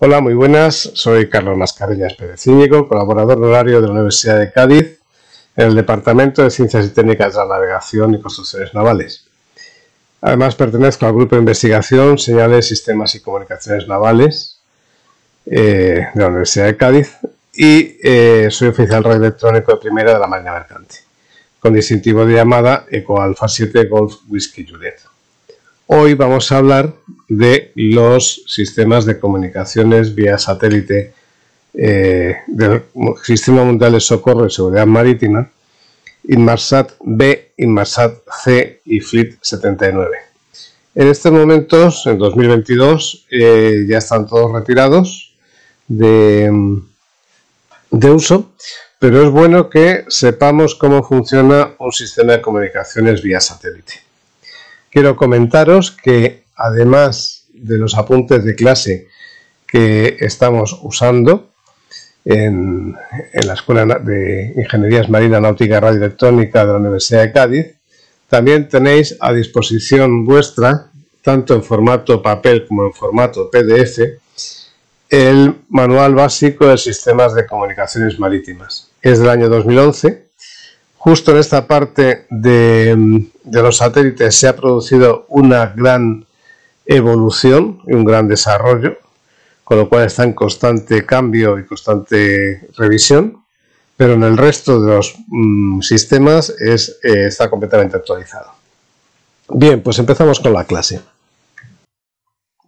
Hola, muy buenas. Soy Carlos Mascareñas Pérez colaborador honorario de la Universidad de Cádiz en el Departamento de Ciencias y Técnicas de la Navegación y Construcciones Navales. Además, pertenezco al Grupo de Investigación Señales, Sistemas y Comunicaciones Navales eh, de la Universidad de Cádiz y eh, soy oficial radioelectrónico electrónico de primera de la Marina Mercante, con distintivo de llamada Eco Alfa 7 Golf Whisky Juliet. Hoy vamos a hablar de los sistemas de comunicaciones vía satélite eh, del Sistema Mundial de Socorro y Seguridad Marítima, Inmarsat B, Inmarsat C y Fleet 79. En estos momentos, en 2022, eh, ya están todos retirados de, de uso, pero es bueno que sepamos cómo funciona un sistema de comunicaciones vía satélite. Quiero comentaros que además de los apuntes de clase que estamos usando en, la Escuela de Ingenierías Marina Náutica y Radioelectrónica de la Universidad de Cádiz, también tenéis a disposición vuestra, tanto en formato papel como en formato PDF, el Manual Básico de Sistemas de Comunicaciones Marítimas. Es del año 2011 justo en esta parte de, los satélites se ha producido una gran evolución y un gran desarrollo, con lo cual está en constante cambio y constante revisión, pero en el resto de los mm, sistemas es, eh, está completamente actualizado. Bien, pues empezamos con la clase.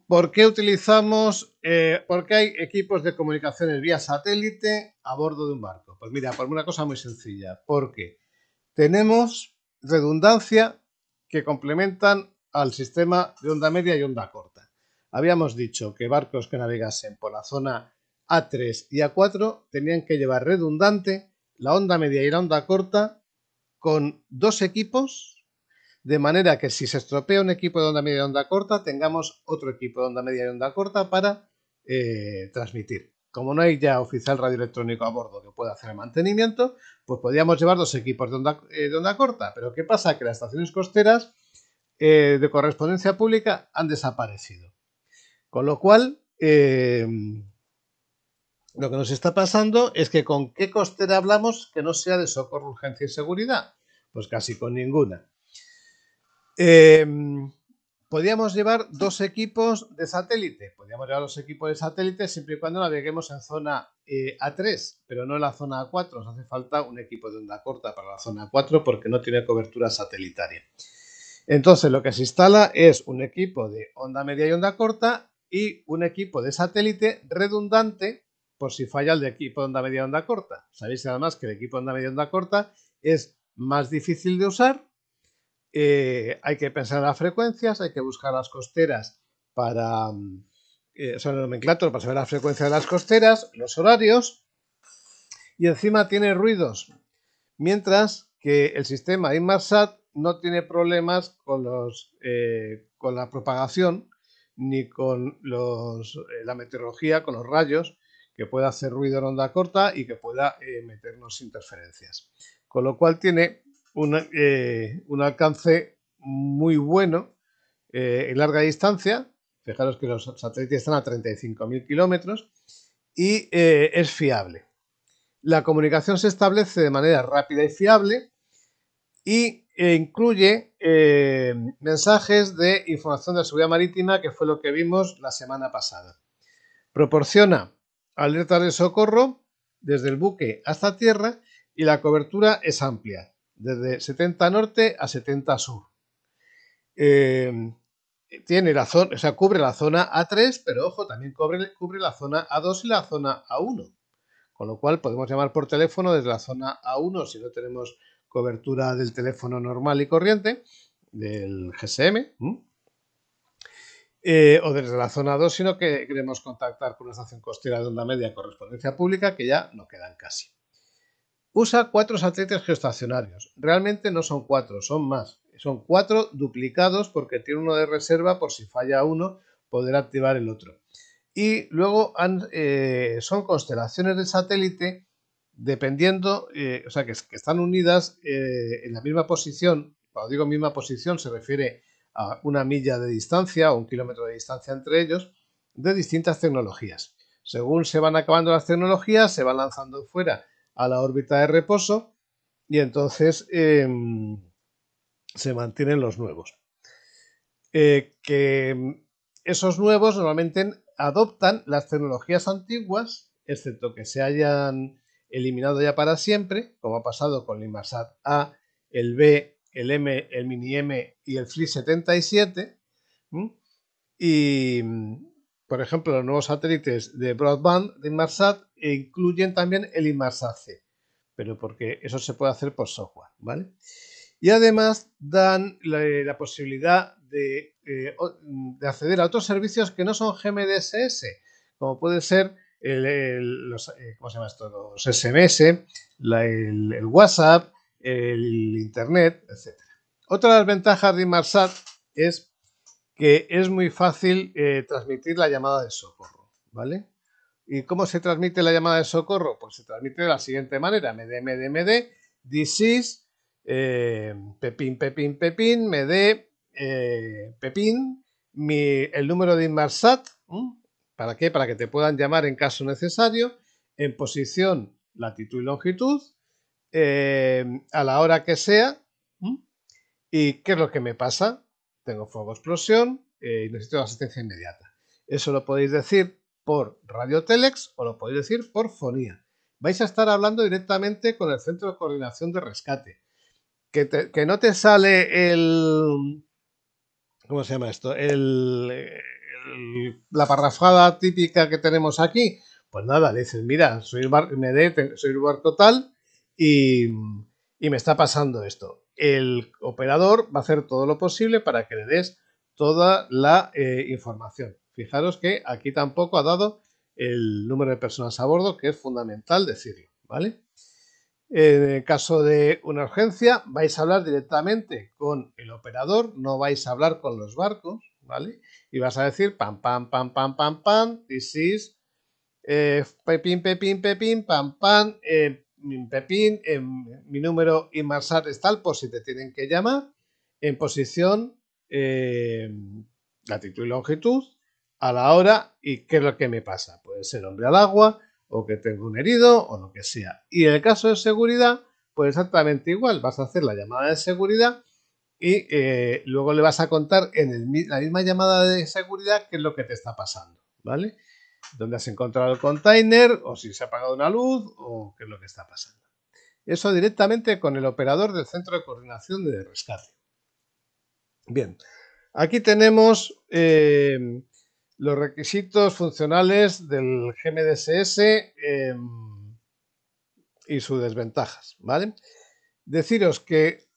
¿Por qué utilizamos, eh, por qué hay equipos de comunicaciones vía satélite a bordo de un barco? Pues mira, por una cosa muy sencilla, porque tenemos redundancia que complementan al sistema de onda media y onda corta. Habíamos dicho que barcos que navegasen por la zona A3 y A4 tenían que llevar redundante la onda media y la onda corta con dos equipos, de manera que si se estropea un equipo de onda media y onda corta, tengamos otro equipo de onda media y onda corta para eh, transmitir. Como no hay ya oficial radioelectrónico a bordo que pueda hacer el mantenimiento, pues podíamos llevar dos equipos de onda, eh, de onda corta. Pero ¿qué pasa? Que las estaciones costeras eh, de correspondencia pública han desaparecido. Con lo cual, eh, lo que nos está pasando es que con qué costera hablamos que no sea de socorro, urgencia y seguridad. Pues casi con ninguna. Eh, podríamos llevar dos equipos de satélite. podríamos llevar los equipos de satélite siempre y cuando naveguemos en zona A3, pero no en la zona A4. Nos hace falta un equipo de onda corta para la zona A4 porque no tiene cobertura satelitaria. Entonces lo que se instala es un equipo de onda media y onda corta y un equipo de satélite redundante por si falla el de equipo de onda media y onda corta. Sabéis además que el equipo de onda media y onda corta es más difícil de usar, eh, hay que pensar en las frecuencias, hay que buscar las costeras para... Mm, eh, son el nomenclatura para saber la frecuencia de las costeras, los horarios y encima tiene ruidos. Mientras que el sistema Inmarsat no tiene problemas con, los, eh, con la propagación ni con los, eh, la meteorología, con los rayos, que pueda hacer ruido en onda corta y que pueda eh, meternos interferencias. Con lo cual tiene un alcance muy bueno en larga distancia. Fijaros que los satélites están a 35.000 kilómetros y es fiable. La comunicación se establece de manera rápida y fiable y e incluye eh, mensajes de información de seguridad marítima, que fue lo que vimos la semana pasada. Proporciona alertas de socorro desde el buque hasta tierra y la cobertura es amplia, desde 70 norte a 70 sur. Eh, tiene la zona, o sea, cubre la zona A3, pero ojo, también cubre la zona A2 y la zona A1. Con lo cual podemos llamar por teléfono desde la zona A1 si no tenemos cobertura del teléfono normal y corriente, del GSM, eh, o desde la zona 2, sino que queremos contactar con una estación costera de onda media correspondencia pública, que ya no quedan casi. Usa cuatro satélites geoestacionarios. Realmente no son cuatro, son más. Son cuatro duplicados porque tiene uno de reserva por si falla uno, poder activar el otro. Y luego eh, son constelaciones de satélite dependiendo, eh, o sea, que, están unidas eh, en la misma posición. Cuando digo misma posición, se refiere a una milla de distancia o un kilómetro de distancia entre ellos de distintas tecnologías. Según se van acabando las tecnologías, se van lanzando fuera a la órbita de reposo y entonces em, se mantienen los nuevos. Eh, que esos nuevos normalmente adoptan las tecnologías antiguas, excepto que se hayan eliminado ya para siempre, como ha pasado con el Inmarsat A, el B, el M, el Mini M y el Free 77. Y, por ejemplo, los nuevos satélites de broadband de Inmarsat incluyen también el Inmarsat C, pero porque eso se puede hacer por software, ¿vale? Y además dan la, posibilidad de, eh, de, acceder a otros servicios que no son GMDSS, como puede ser los, eh, ¿cómo se llama esto? los SMS, el, WhatsApp, el Internet, etc. Otra de las ventajas de Inmarsat es que es muy fácil eh, transmitir la llamada de socorro, ¿vale? ¿Y cómo se transmite la llamada de socorro? Pues se transmite de la siguiente manera, MD, me MD, this is, eh, pepín, pepín, pepín, MD, eh, pepín, el número de Inmarsat, ¿Para qué? Para que te puedan llamar en caso necesario, en posición, latitud y longitud, eh, a la hora que sea. ¿Y qué es lo que me pasa? Tengo fuego explosión eh, y necesito asistencia inmediata. Eso lo podéis decir por Radio radiotelex o lo podéis decir por fonía. Vais a estar hablando directamente con el Centro de Coordinación de Rescate. Que, no te sale el... ¿Cómo se llama esto? El... Eh, la parrafada típica que tenemos aquí. Pues nada, le dicen, mira, soy bar, barco tal y, me está pasando esto. El operador va a hacer todo lo posible para que le des toda la eh, información. Fijaros que aquí tampoco ha dado el número de personas a bordo, que es fundamental decirlo, ¿vale? En caso de una urgencia, vais a hablar directamente con el operador, no vais a hablar con los barcos, ¿vale? Y vas a decir pam, pam, pam, pam, pam, pam, this is eh, pepin, pepin, pepín, pam, pam, eh, pepín, en eh, mi número marsar es tal por si te tienen que llamar en posición eh, latitud y longitud a la hora y qué es lo que me pasa. Puede ser hombre al agua o que tengo un herido o lo que sea. Y en el caso de seguridad, pues exactamente igual. Vas a hacer la llamada de seguridad y eh, luego le vas a contar en la misma llamada de seguridad qué es lo que te está pasando, ¿vale? Dónde has encontrado el container o si se ha apagado una luz o qué es lo que está pasando. Eso directamente con el operador del centro de coordinación de rescate. Bien, aquí tenemos eh, los requisitos funcionales del GMDSS em, y sus desventajas, ¿vale? Deciros que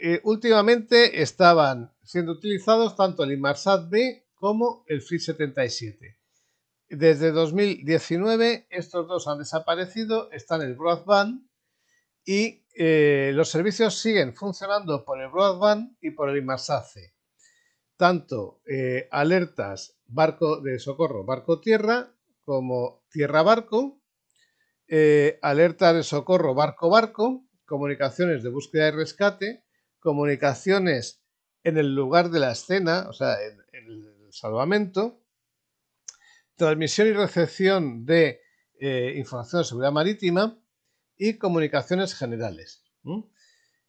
eh, últimamente estaban siendo utilizados tanto el Inmarsat B como el Free 77. Desde 2019 estos dos han desaparecido, están el broadband y eh, los servicios siguen funcionando por el broadband y por el Inmarsat C. Tanto eh, alertas barco de socorro barco-tierra como tierra-barco, alerta alertas de socorro barco-barco, comunicaciones de búsqueda y rescate, comunicaciones en el lugar de la escena, o sea, en, el salvamento, transmisión y recepción de eh, información de seguridad marítima y comunicaciones generales.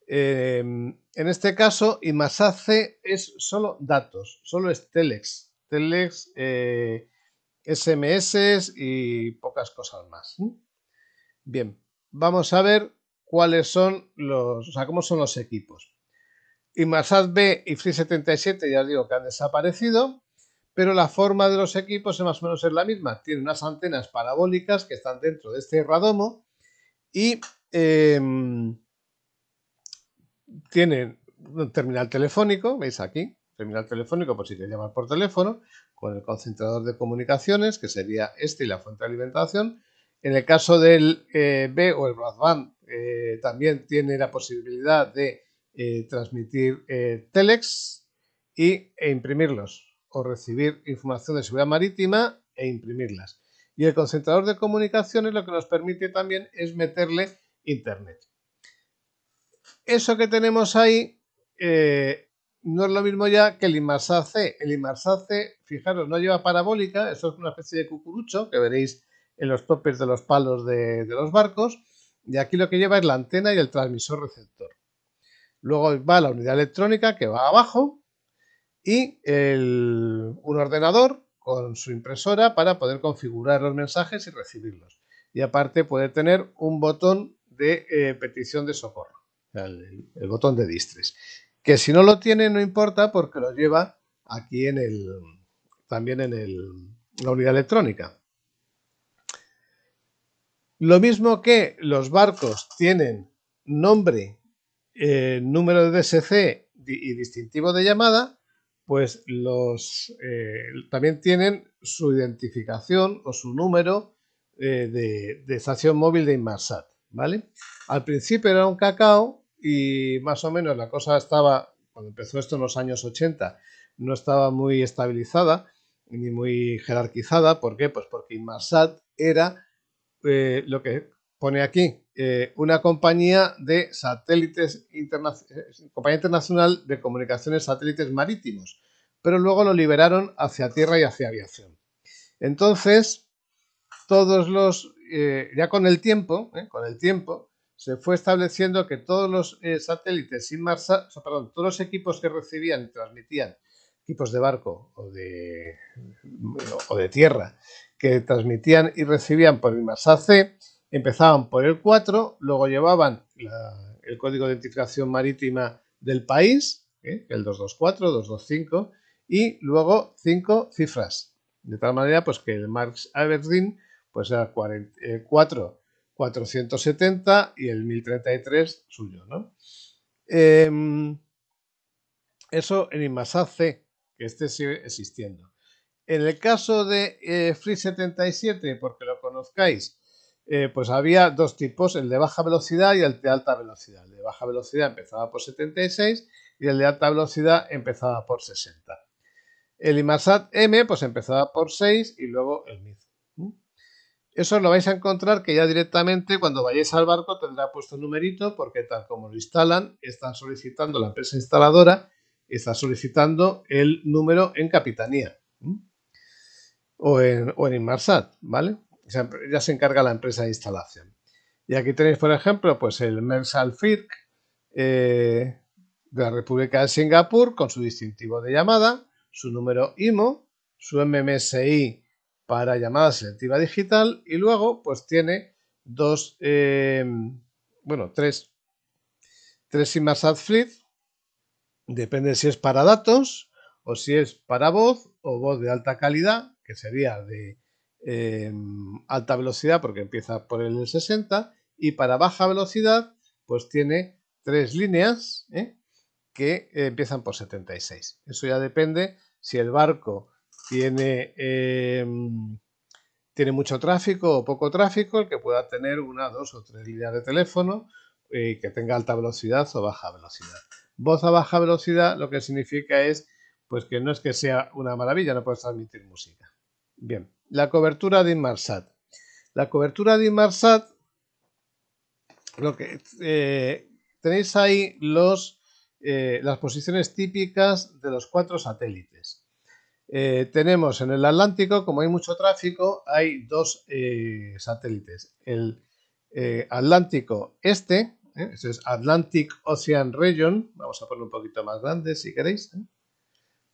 Em, en este caso, IMASACE es solo datos, solo es Telex, Telex, SMS eh, y pocas cosas más. Bien, vamos a ver cuáles son los, o sea, cómo son los equipos y Marsat B y Free 77 ya digo que han desaparecido, pero la forma de los equipos es más o menos la misma. Tiene unas antenas parabólicas que están dentro de este radomo y em, tienen un terminal telefónico, veis aquí, terminal telefónico por si te llamar por teléfono, con el concentrador de comunicaciones, que sería este y la fuente de alimentación. En el caso del eh, B o el broadband, eh, también tiene la posibilidad de eh, transmitir eh, telex e imprimirlos o recibir información de seguridad marítima e imprimirlas. Y el concentrador de comunicaciones lo que nos permite también es meterle internet. Eso que tenemos ahí eh, no es lo mismo ya que el Inmarsat C. El Inmarsat C, fijaros, no lleva parabólica, eso es una especie de cucurucho que veréis en los topes de los palos de los barcos. Y aquí lo que lleva es la antena y el transmisor receptor. Luego va la unidad electrónica que va abajo y el, un ordenador con su impresora para poder configurar los mensajes y recibirlos. Y aparte puede tener un botón de eh, petición de socorro, el, botón de distress. Que si no lo tiene no importa porque lo lleva aquí en el, también en el, la unidad electrónica. Lo mismo que los barcos tienen nombre eh, número de DSC y distintivo de llamada, pues los eh, también tienen su identificación o su número eh, de, estación móvil de Inmarsat, ¿vale? Al principio era un cacao y más o menos la cosa estaba, cuando empezó esto en los años 80, no estaba muy estabilizada ni muy jerarquizada. ¿Por qué? Pues porque Inmarsat era lo que pone aquí, eh, una compañía de satélites eh, compañía internacional de comunicaciones satélites marítimos, pero luego lo liberaron hacia tierra y hacia aviación. Entonces, todos los, eh, ya con el tiempo, con el tiempo, se fue estableciendo que todos los satélites sin perdón, todos los equipos que recibían y transmitían, equipos de barco o de, o de tierra, que transmitían y recibían por Inmarsat C, empezaban por el 4, luego llevaban el código de identificación marítima del país, ¿eh? el 224, 225, y luego cinco cifras. De tal manera pues, que el Marx Aberdeen pues, era 470 eh, y el 1033 suyo. ¿no? Em, eso en IMASA C, que este sigue existiendo. En el caso de eh, Free 77, porque lo conozcáis, eh, pues había dos tipos, el de baja velocidad y el de alta velocidad. El de baja velocidad empezaba por 76 y el de alta velocidad empezaba por 60. El Imarsat M pues empezaba por 6 y luego el mismo Eso lo vais a encontrar que ya directamente cuando vayáis al barco tendrá puesto el numerito porque tal como lo instalan, están solicitando la empresa instaladora, está solicitando el número en Capitanía o en, o en Inmarsat, ¿vale? ya se encarga la empresa de instalación. Y aquí tenéis, por ejemplo, pues el Mersal Firk eh, de la República de Singapur con su distintivo de llamada, su número IMO, su MMSI para llamada selectiva digital y luego pues tiene dos, eh, bueno, tres, tres IMASAT depende si es para datos o si es para voz o voz de alta calidad, que sería de Em, alta velocidad porque empieza por el 60 y para baja velocidad pues tiene tres líneas ¿eh? que empiezan por 76. Eso ya depende si el barco tiene, em, tiene mucho tráfico o poco tráfico, el que pueda tener una, dos o tres líneas de teléfono eh, y que tenga alta velocidad o baja velocidad. Voz a baja velocidad lo que significa es pues que no es que sea una maravilla, no puedes transmitir música. Bien la cobertura de Inmarsat. La cobertura de Inmarsat, lo que eh, tenéis ahí los, eh, las posiciones típicas de los cuatro satélites. Eh, tenemos en el Atlántico, como hay mucho tráfico, hay dos satélites. El Atlántico Este, ese es Atlantic Ocean Region, vamos a ponerlo un poquito más grande si queréis.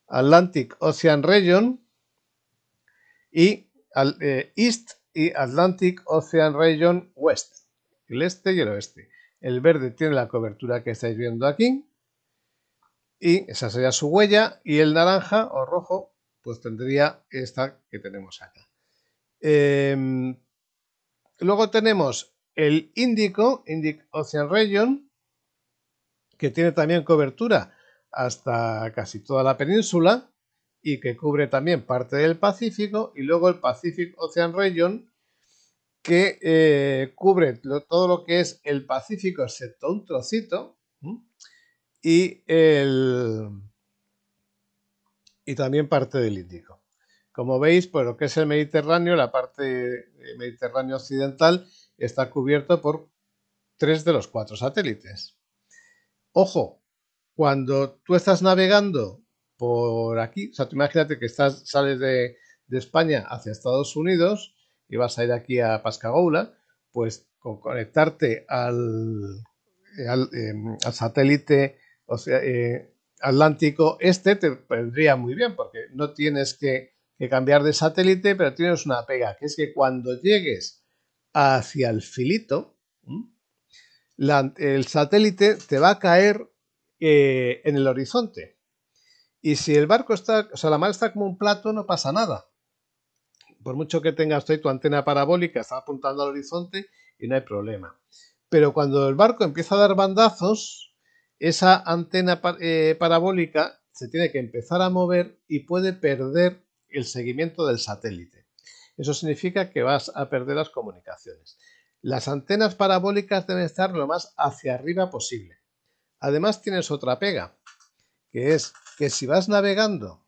Atlantic Ocean Region y eh, East y Atlantic Ocean Region West, el este y el oeste. El verde tiene la cobertura que estáis viendo aquí, y esa sería su huella, y el naranja o rojo, pues tendría esta que tenemos acá. Em, luego tenemos el Índico, Indic Ocean Region, que tiene también cobertura hasta casi toda la península, y que cubre también parte del Pacífico y luego el Pacific Ocean Region que eh, cubre todo lo que es el Pacífico excepto un trocito y, el, y también parte del Índico. Como veis, por lo que es el Mediterráneo, la parte eh, Mediterráneo occidental está cubierto por tres de los cuatro satélites. Ojo, cuando tú estás navegando por aquí. O sea, tú imagínate que sales de, España hacia Estados Unidos y vas a ir aquí a Pascagoula, pues con conectarte al, eh, em, al, satélite o sea, eh, Atlántico Este te vendría muy bien porque no tienes que, cambiar de satélite, pero tienes una pega, que es que cuando llegues hacia el filito, el satélite te va a caer eh, en el horizonte. Y si el barco está, o sea, la mar está como un plato, no pasa nada. Por mucho que tengas ahí tu antena parabólica, está apuntando al horizonte y no hay problema. Pero cuando el barco empieza a dar bandazos, esa antena eh, parabólica se tiene que empezar a mover y puede perder el seguimiento del satélite. Eso significa que vas a perder las comunicaciones. Las antenas parabólicas deben estar lo más hacia arriba posible. Además tienes otra pega, que es que si vas navegando,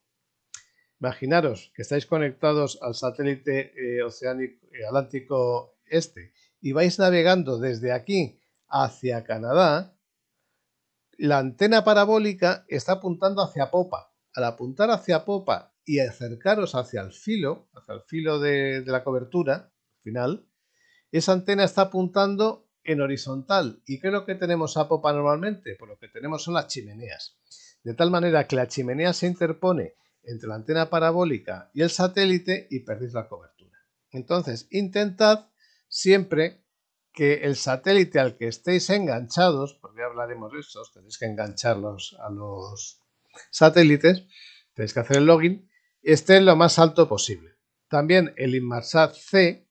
imaginaros que estáis conectados al satélite eh, oceánico eh, atlántico este y vais navegando desde aquí hacia Canadá, la antena parabólica está apuntando hacia popa. Al apuntar hacia popa y acercaros hacia el filo, hacia el filo de, la cobertura final, esa antena está apuntando en horizontal. ¿Y qué es lo que tenemos a popa normalmente? por pues lo que tenemos son las chimeneas de tal manera que la chimenea se interpone entre la antena parabólica y el satélite y perdéis la cobertura. Entonces, intentad siempre que el satélite al que estéis enganchados, porque ya hablaremos de eso, tenéis que engancharlos a los satélites, tenéis que hacer el login, esté lo más alto posible. También el Inmarsat C,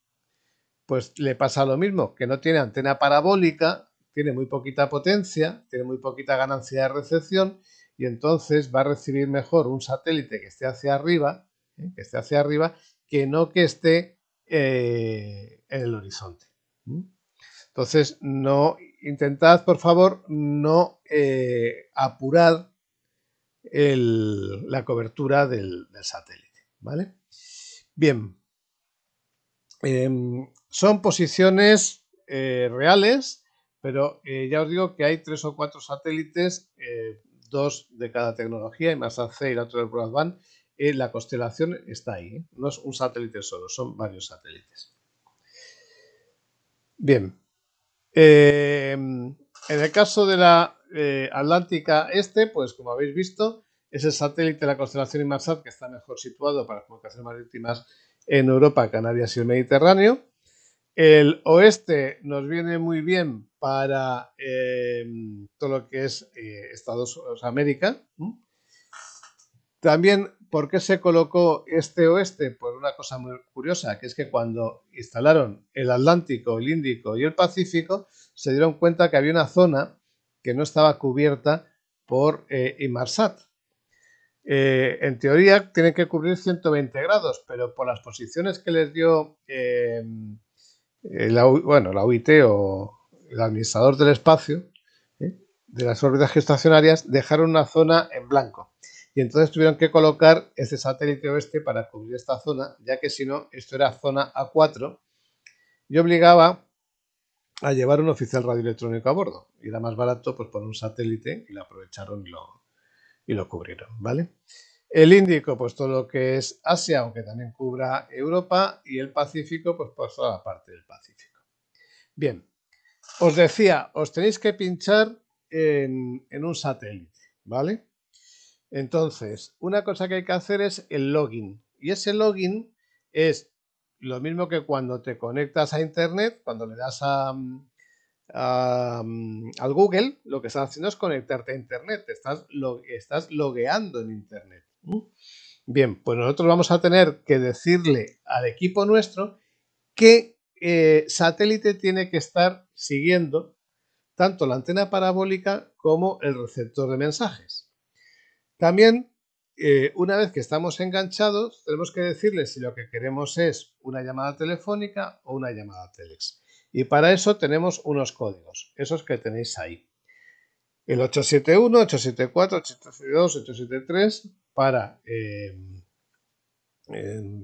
pues le pasa lo mismo, que no tiene antena parabólica, tiene muy poquita potencia, tiene muy poquita ganancia de recepción y entonces va a recibir mejor un satélite que esté hacia arriba, ¿eh? que esté hacia arriba, que no que esté eh, en el horizonte. Entonces, no intentad, por favor, no apurad eh, apurar la cobertura del, satélite. ¿Vale? Bien. Em, son posiciones reales pero ya os digo que hay tres o cuatro satélites dos de cada tecnología, y más C y la otra de broadband, eh, la constelación está ahí. ¿eh? No es un satélite solo, son varios satélites. Bien. Eh, en el caso de la eh, Atlántica Este, pues como habéis visto, es el satélite de la constelación Inmarsat que está mejor situado para las comunicaciones marítimas en Europa, Canarias y el Mediterráneo. El oeste nos viene muy bien para em, todo lo que es eh, Estados Unidos, América. También, ¿por qué se colocó este oeste? Por una cosa muy curiosa, que es que cuando instalaron el Atlántico, el Índico y el Pacífico, se dieron cuenta que había una zona que no estaba cubierta por Imarsat. Eh, eh, en teoría tienen que cubrir 120 grados, pero por las posiciones que les dio em, la, bueno, la UIT o el administrador del espacio, ¿eh? de las órbitas gestacionarias, dejaron una zona en blanco. Y entonces tuvieron que colocar ese satélite oeste para cubrir esta zona, ya que si no, esto era zona A4 y obligaba a llevar un oficial radioelectrónico a bordo. Y era más barato pues poner un satélite y lo aprovecharon y lo, y lo cubrieron, ¿vale? El Índico, pues todo lo que es Asia, aunque también cubra Europa, y el Pacífico, pues por toda la parte del Pacífico. Bien, os decía, os tenéis que pinchar en, un satélite, ¿vale? Entonces, una cosa que hay que hacer es el login. Y ese login es lo mismo que cuando te conectas a Internet, cuando le das a, al Google, lo que estás haciendo es conectarte a Internet, estás, logueando en Internet. Bien, pues nosotros vamos a tener que decirle al equipo nuestro qué eh, satélite tiene que estar siguiendo tanto la antena parabólica como el receptor de mensajes. También, eh, una vez que estamos enganchados, tenemos que decirle si lo que queremos es una llamada telefónica o una llamada telex. Y para eso tenemos unos códigos, esos que tenéis ahí. El 871, 874, 872, 873 para eh,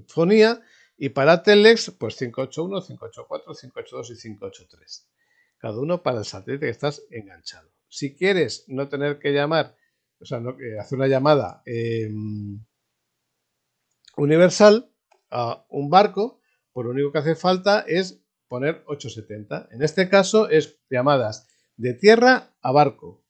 fonía y para telex pues 581, 584, 582 y 583 cada uno para el satélite que estás enganchado. Si quieres no tener que llamar, o sea, no, hacer una llamada em, universal a un barco, por pues lo único que hace falta es poner 870. En este caso es llamadas de tierra a barco.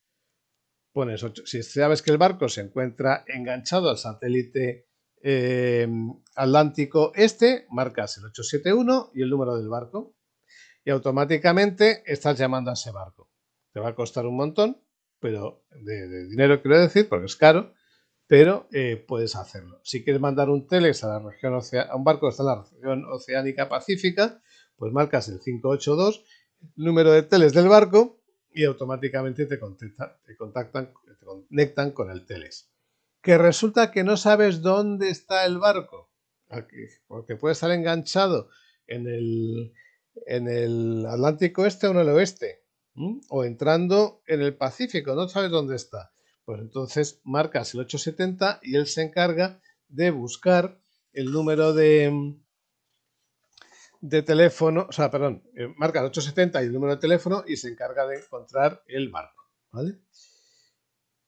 Pones si sabes que el barco se encuentra enganchado al satélite em, Atlántico Este, marcas el 871 y el número del barco y automáticamente estás llamando a ese barco. Te va a costar un montón, pero de, dinero quiero decir, porque es caro, pero eh, puedes hacerlo. Si quieres mandar un teles a la región a un barco que está en la región oceánica pacífica, pues marcas el 582, número de teles del barco y automáticamente te, te contactan, te conectan con el teles. Que resulta que no sabes dónde está el barco, porque puede estar enganchado en el, en el Atlántico Este o en el Oeste, o entrando en el Pacífico, no sabes dónde está. Pues entonces marcas el 870 y él se encarga de buscar el número de, mm, de teléfono, o sea, perdón, eh, marca el 870 y el número de teléfono y se encarga de encontrar el barco, ¿vale?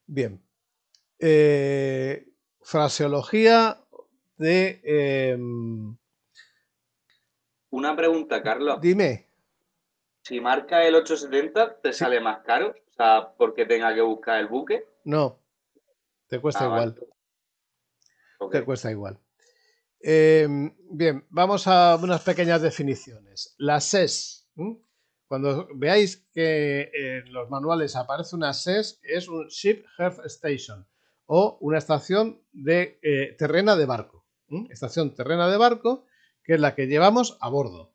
Bien. Eh, fraseología de... Em, una pregunta, Carlos. Dime. Si marca el 870, ¿te sale más caro? O sea, porque tenga que buscar el buque. No, te cuesta ah, igual. Te cuesta igual. Em, bien, vamos a unas pequeñas definiciones. La SES. Cuando veáis que en los manuales aparece una SES, es un Ship Health Station o una estación de eh, terrena de barco. Estación terrena de barco que es la que llevamos a bordo.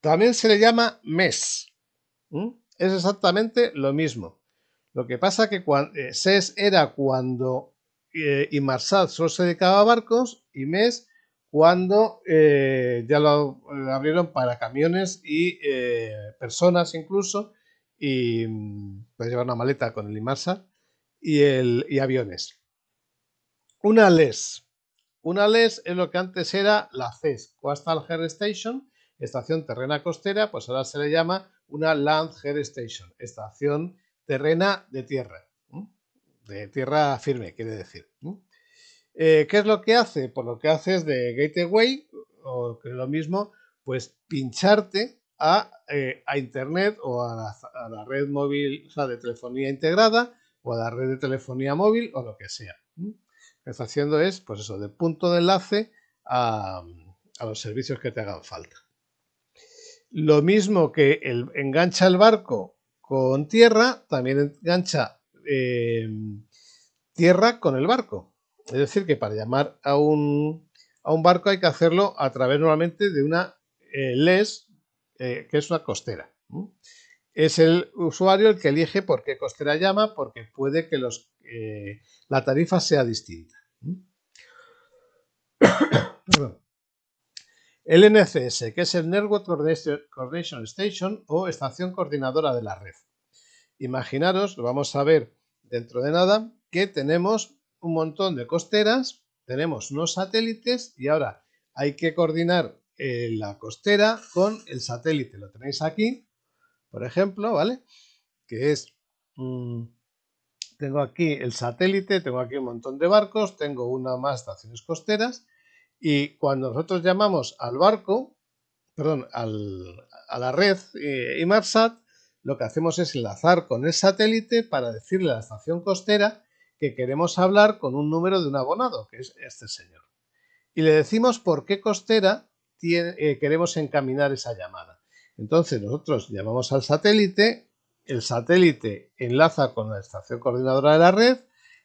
También se le llama MES. ¿Mm? Es exactamente lo mismo. Lo que pasa que cuando, eh, SES era cuando eh, y solo se dedicaba a barcos y MES cuando eh, ya lo abrieron para camiones y personas incluso, y mm, puedes llevar una maleta con el IMARSA y, el, y aviones. Una LES una LES es lo que antes era la CES, Coastal Air Station, estación terrena costera, pues ahora se le llama una Land Air Station, estación terrena de tierra, de tierra firme, quiere decir. Eh, ¿Qué es lo que hace? Pues lo que hace es de gateway, o que lo mismo, pues pincharte a, eh, Internet o a la, red móvil, o sea, de telefonía integrada, o a la red de telefonía móvil, o lo que sea está haciendo es, pues eso, de punto de enlace a, los servicios que te hagan falta. Lo mismo que el, engancha el barco con tierra, también engancha eh, tierra con el barco. Es decir, que para llamar a un, barco hay que hacerlo a través normalmente de una eh, LES, eh, que es una costera. Es el usuario el que elige por qué costera llama, porque puede que los, la tarifa sea distinta. El NCS, que es el Network Coordination Station o estación coordinadora de la red. Imaginaros, lo vamos a ver dentro de nada, que tenemos un montón de costeras, tenemos unos satélites y ahora hay que coordinar eh, la costera con el satélite. Lo tenéis aquí, por ejemplo, ¿vale? Que es... Mm, tengo aquí el satélite, tengo aquí un montón de barcos, tengo una más estaciones costeras y cuando nosotros llamamos al barco, perdón, a la red y eh, Imarsat, lo que hacemos es enlazar con el satélite para decirle a la estación costera que queremos hablar con un número de un abonado, que es este señor. Y le decimos por qué costera eh, queremos encaminar esa llamada. Entonces nosotros llamamos al satélite, el satélite enlaza con la estación coordinadora de la red,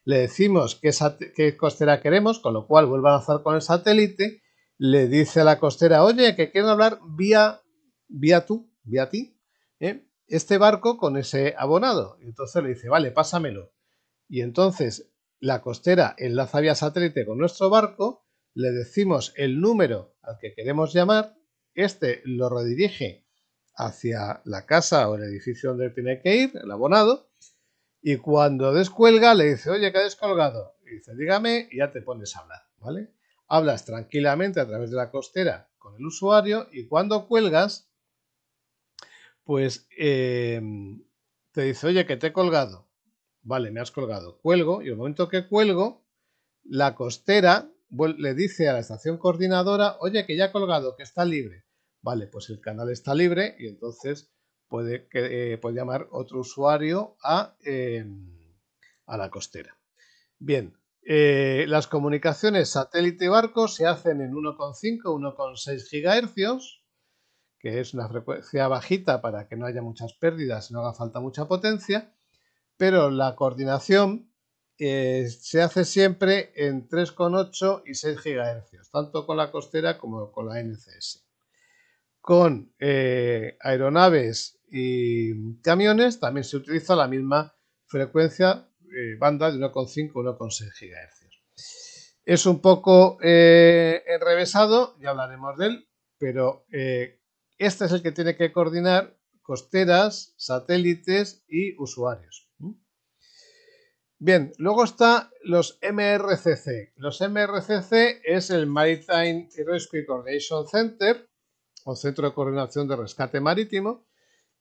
le decimos qué, costera queremos, con lo cual vuelve a lanzar con el satélite, le dice a la costera, oye, que quiero hablar vía, vía tú, vía ti, ¿eh? este barco con ese abonado. Y entonces le dice, vale, pásamelo. Y entonces la costera enlaza vía satélite con nuestro barco, le decimos el número al que queremos llamar, este lo redirige hacia la casa o el edificio donde tiene que ir, el abonado, y cuando descuelga le dice, oye, que ha descolgado. Y dice, dígame, y ya te pones a hablar, ¿vale? Hablas tranquilamente a través de la costera con el usuario y cuando cuelgas, pues em, te dice, oye, que te he colgado. Vale, me has colgado. Cuelgo y el momento que cuelgo, la costera le dice a la estación coordinadora, oye, que ya ha colgado, que está libre. Vale, pues el canal está libre y entonces puede, eh, puede llamar otro usuario a, em, la costera. Bien, eh, las comunicaciones satélite-barco se hacen en 1,5, 1,6 GHz, que es una frecuencia bajita para que no haya muchas pérdidas, no haga falta mucha potencia, pero la coordinación eh, se hace siempre en 3,8 y 6 GHz, tanto con la costera como con la NCS con eh, aeronaves y camiones también se utiliza la misma frecuencia, eh, banda de 1,5 1,6 GHz. Es un poco eh, enrevesado, ya hablaremos de él, pero este es el que tiene que coordinar costeras, satélites y usuarios. Bien, luego están los MRCC. Los MRCC es el Maritime Rescue Coordination Center, o Centro de Coordinación de Rescate Marítimo,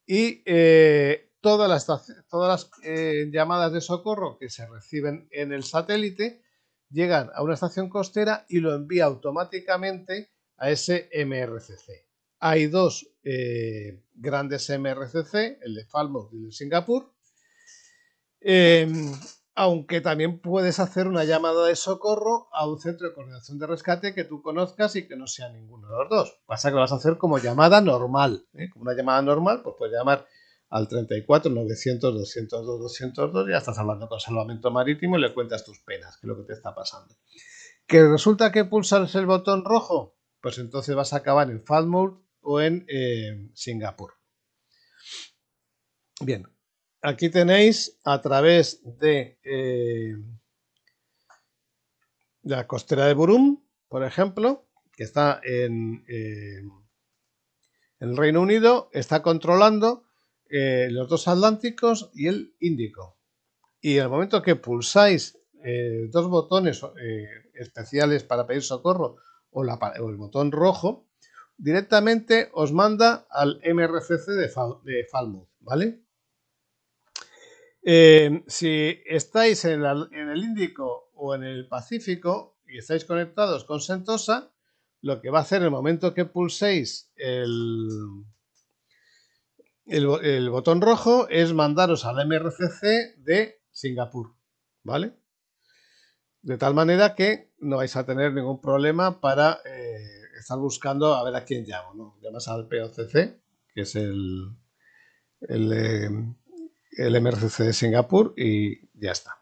y eh, todas las, eh, llamadas de socorro que se reciben en el satélite llegan a una estación costera y lo envía automáticamente a ese MRCC. Hay dos eh, grandes MRCC, el de Falmouth y el de Singapur. Em, aunque también puedes hacer una llamada de socorro a un centro de coordinación de rescate que tú conozcas y que no sea ninguno de los dos. Pasa que lo vas a hacer como llamada normal. ¿eh? Como una llamada normal, pues puedes llamar al 34 900 202 202 y ya estás hablando con salvamento marítimo y le cuentas tus penas, que es lo que te está pasando. ¿Que resulta que pulsas el botón rojo? Pues entonces vas a acabar en Falmouth o en eh, Singapur. Bien, aquí tenéis a través de eh, la costera de Burum, por ejemplo, que está en, el eh, Reino Unido, está controlando eh, los dos Atlánticos y el Índico. Y al el momento que pulsáis dos botones especiales para pedir socorro o, el botón rojo, directamente os manda al MRCC de, de Falmouth, ¿vale? Em, si estáis en, el Índico o en el Pacífico y estáis conectados con Sentosa, lo que va a hacer en el momento que pulséis el, botón rojo es mandaros al MRCC de Singapur, ¿vale? De tal manera que no vais a tener ningún problema para eh, estar buscando a ver a quién llamo, ¿no? Llamas al POCC, que es el, eh, el MRCC de Singapur y ya está.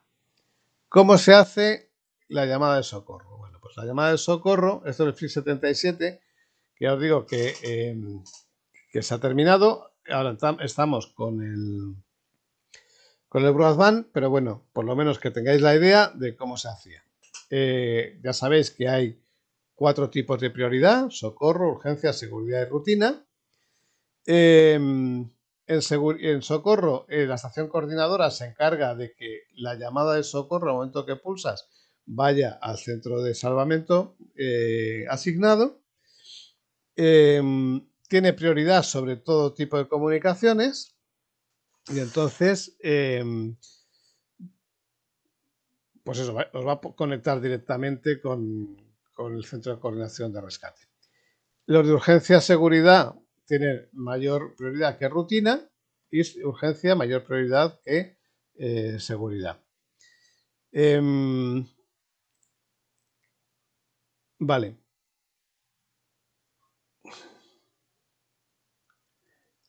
¿Cómo se hace la llamada de socorro? Bueno, pues la llamada de socorro, esto es el 77, que ya os digo que, em, que se ha terminado. Ahora estamos con el, con el broadband, pero bueno, por lo menos que tengáis la idea de cómo se hacía. Eh, ya sabéis que hay cuatro tipos de prioridad, socorro, urgencia, seguridad y rutina. Em, en, socorro, eh, la estación coordinadora se encarga de que la llamada de socorro, al momento que pulsas, vaya al centro de salvamento eh, asignado. Em, tiene prioridad sobre todo tipo de comunicaciones. Y entonces, em, pues eso, os va a conectar directamente con, con el centro de coordinación de rescate. Los de urgencia seguridad, tiene mayor prioridad que rutina y urgencia mayor prioridad que eh, seguridad. Em, vale.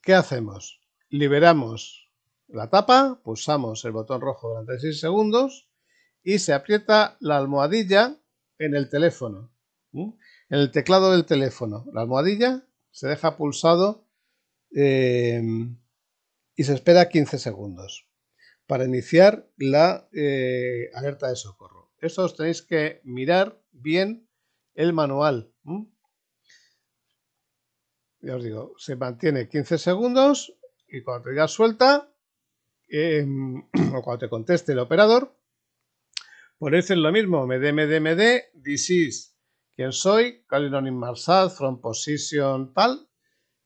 ¿Qué hacemos? Liberamos la tapa, pulsamos el botón rojo durante 6 segundos y se aprieta la almohadilla en el teléfono, en el teclado del teléfono. La almohadilla se deja pulsado eh, y se espera 15 segundos para iniciar la eh, alerta de socorro. Eso os tenéis que mirar bien el manual. Ya os digo, se mantiene 15 segundos y cuando te suelta, em, o cuando te conteste el operador, eso es lo mismo, me me quién soy, Calidon Inmarsat, from position tal.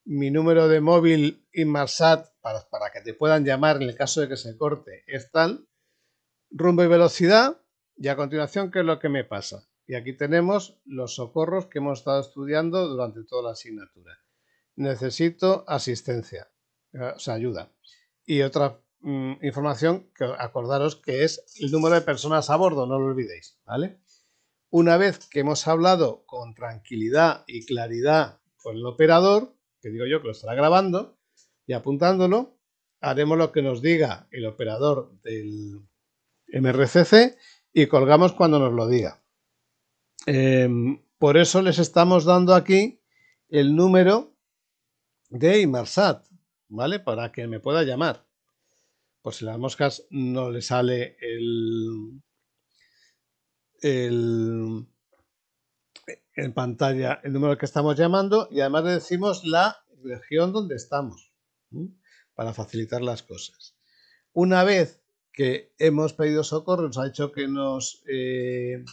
Mi número de móvil Inmarsat, para, que te puedan llamar en el caso de que se corte, es tal. Rumbo y velocidad. Y a continuación, ¿qué es lo que me pasa? Y aquí tenemos los socorros que hemos estado estudiando durante toda la asignatura. Necesito asistencia, eh, o sea, ayuda. Y otra mm, información que acordaros que es el número de personas a bordo, no lo olvidéis, ¿vale? Una vez que hemos hablado con tranquilidad y claridad con el operador, que digo yo que lo estará grabando y apuntándolo, haremos lo que nos diga el operador del MRCC y colgamos cuando nos lo diga. Em, por eso les estamos dando aquí el número de Imarsat, ¿vale? Para que me pueda llamar. Por si las moscas no le sale el, en pantalla el número que estamos llamando y además le decimos la región donde estamos para facilitar las cosas. Una vez que hemos pedido socorro, nos ha hecho que nos eh,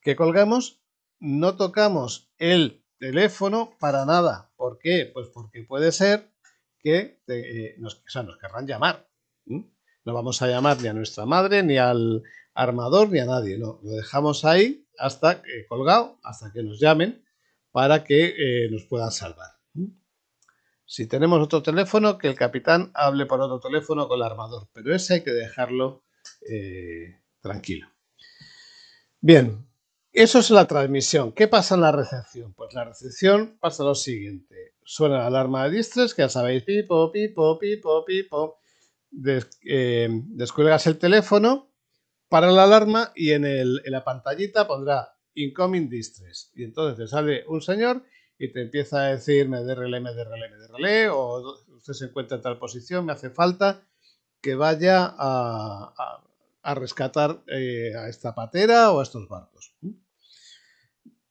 que colgamos, no tocamos el teléfono para nada. ¿Por qué? Pues porque puede ser que eh, nos, nos querrán llamar. No vamos a llamar ni a nuestra madre, ni al armador, ni a nadie. No, lo dejamos ahí hasta eh, colgado, hasta que nos llamen para que eh, nos puedan salvar. Si tenemos otro teléfono, que el capitán hable por otro teléfono con el armador, pero ese hay que dejarlo eh, tranquilo. Bien, eso es la transmisión. ¿Qué pasa en la recepción? Pues la recepción pasa lo siguiente. Suena la alarma de distres, que ya sabéis, pipo, pipo, pipo, pipo. Eh, descuelgas el teléfono, para la alarma y en, la pantallita pondrá incoming distress. Y entonces te sale un señor y te empieza a decir me relé me relé, me relé o usted se encuentra en tal posición, me hace falta que vaya a, rescatar eh, a esta patera o a estos barcos.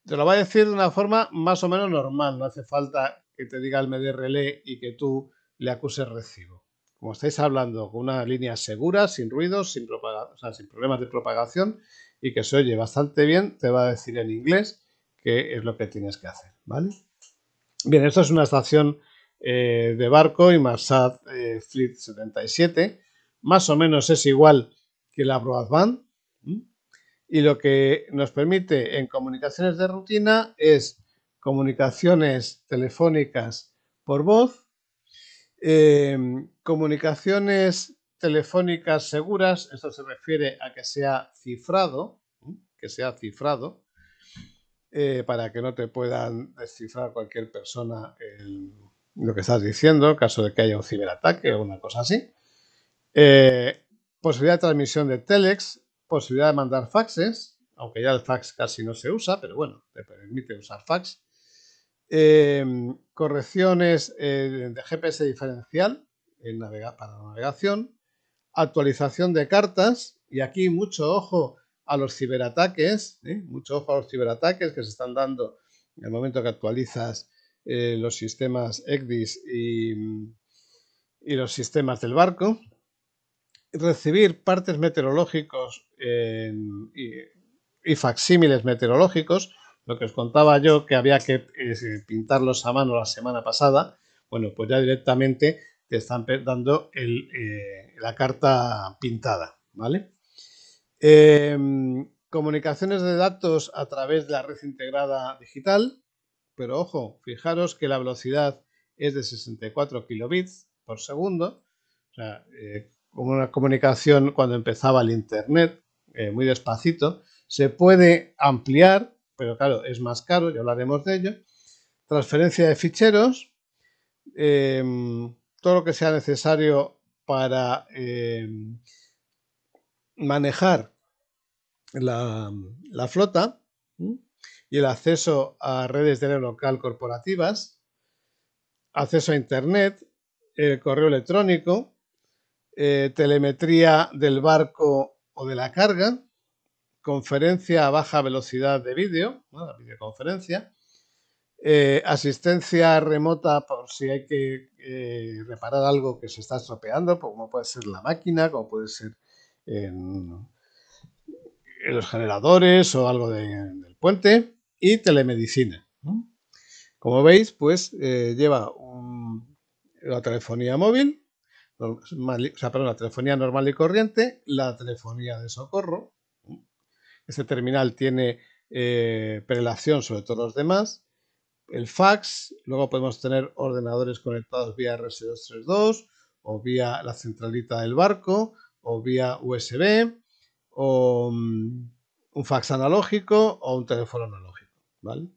Te lo va a decir de una forma más o menos normal, no hace falta que te diga el me relé y que tú le acuses recibo como estáis hablando, con una línea segura, sin ruidos, sin, sin problemas de propagación y que se oye bastante bien, te va a decir en inglés qué es lo que tienes que hacer, ¿vale? Bien, esto es una estación eh, de barco eh, y Marsat Fleet 77, más o menos es igual que la broadband y lo que nos permite en comunicaciones de rutina es comunicaciones telefónicas por voz eh, comunicaciones telefónicas seguras, esto se refiere a que sea cifrado, que sea cifrado, eh, para que no te puedan descifrar cualquier persona lo que estás diciendo, en caso de que haya un ciberataque o una cosa así. Eh, posibilidad de transmisión de telex, posibilidad de mandar faxes, aunque ya el fax casi no se usa, pero bueno, te permite usar fax. Em, correcciones eh, de GPS diferencial para navegación, actualización de cartas, y aquí mucho ojo a los ciberataques, ¿eh? mucho ojo a los ciberataques que se están dando en el momento que actualizas eh, los sistemas ECDIS y, los sistemas del barco, recibir partes meteorológicos em, y facsímiles meteorológicos, lo que os contaba yo que había que eh, pintarlos a mano la semana pasada, bueno, pues ya directamente te están dando eh, la carta pintada, ¿vale? Em, comunicaciones de datos a través de la red integrada digital, pero ojo, fijaros que la velocidad es de 64 kilobits por segundo, o sea, eh, como una comunicación cuando empezaba el Internet, muy despacito, se puede ampliar pero claro, es más caro, ya hablaremos de ello. Transferencia de ficheros, em, todo lo que sea necesario para em, manejar la, flota y el acceso a redes de local corporativas, acceso a Internet, el correo electrónico, eh, telemetría del barco o de la carga, conferencia a baja velocidad de vídeo, la videoconferencia, eh, asistencia remota por si hay que eh, reparar algo que se está estropeando, pues, como puede ser la máquina, como puede ser los generadores o algo del puente, y telemedicina. Como veis, pues eh, lleva la telefonía móvil, o sea, la telefonía normal y corriente, la telefonía de socorro, este terminal tiene eh, prelación sobre todos los demás. El fax, luego podemos tener ordenadores conectados vía RS232 o vía la centralita del barco o vía USB o mm, un fax analógico o un teléfono analógico. ¿vale?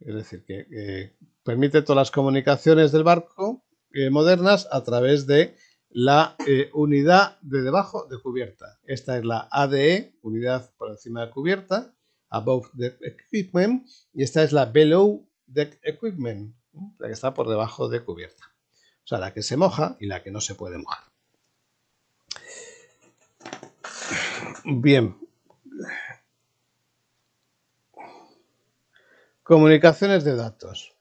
Es decir, que eh, permite todas las comunicaciones del barco eh, modernas a través de la eh, unidad de debajo de cubierta. Esta es la ADE, unidad por encima de cubierta, Above Deck Equipment, y esta es la Below Deck Equipment, la que está por debajo de cubierta. O sea, la que se moja y la que no se puede mojar. Bien. Comunicaciones de datos.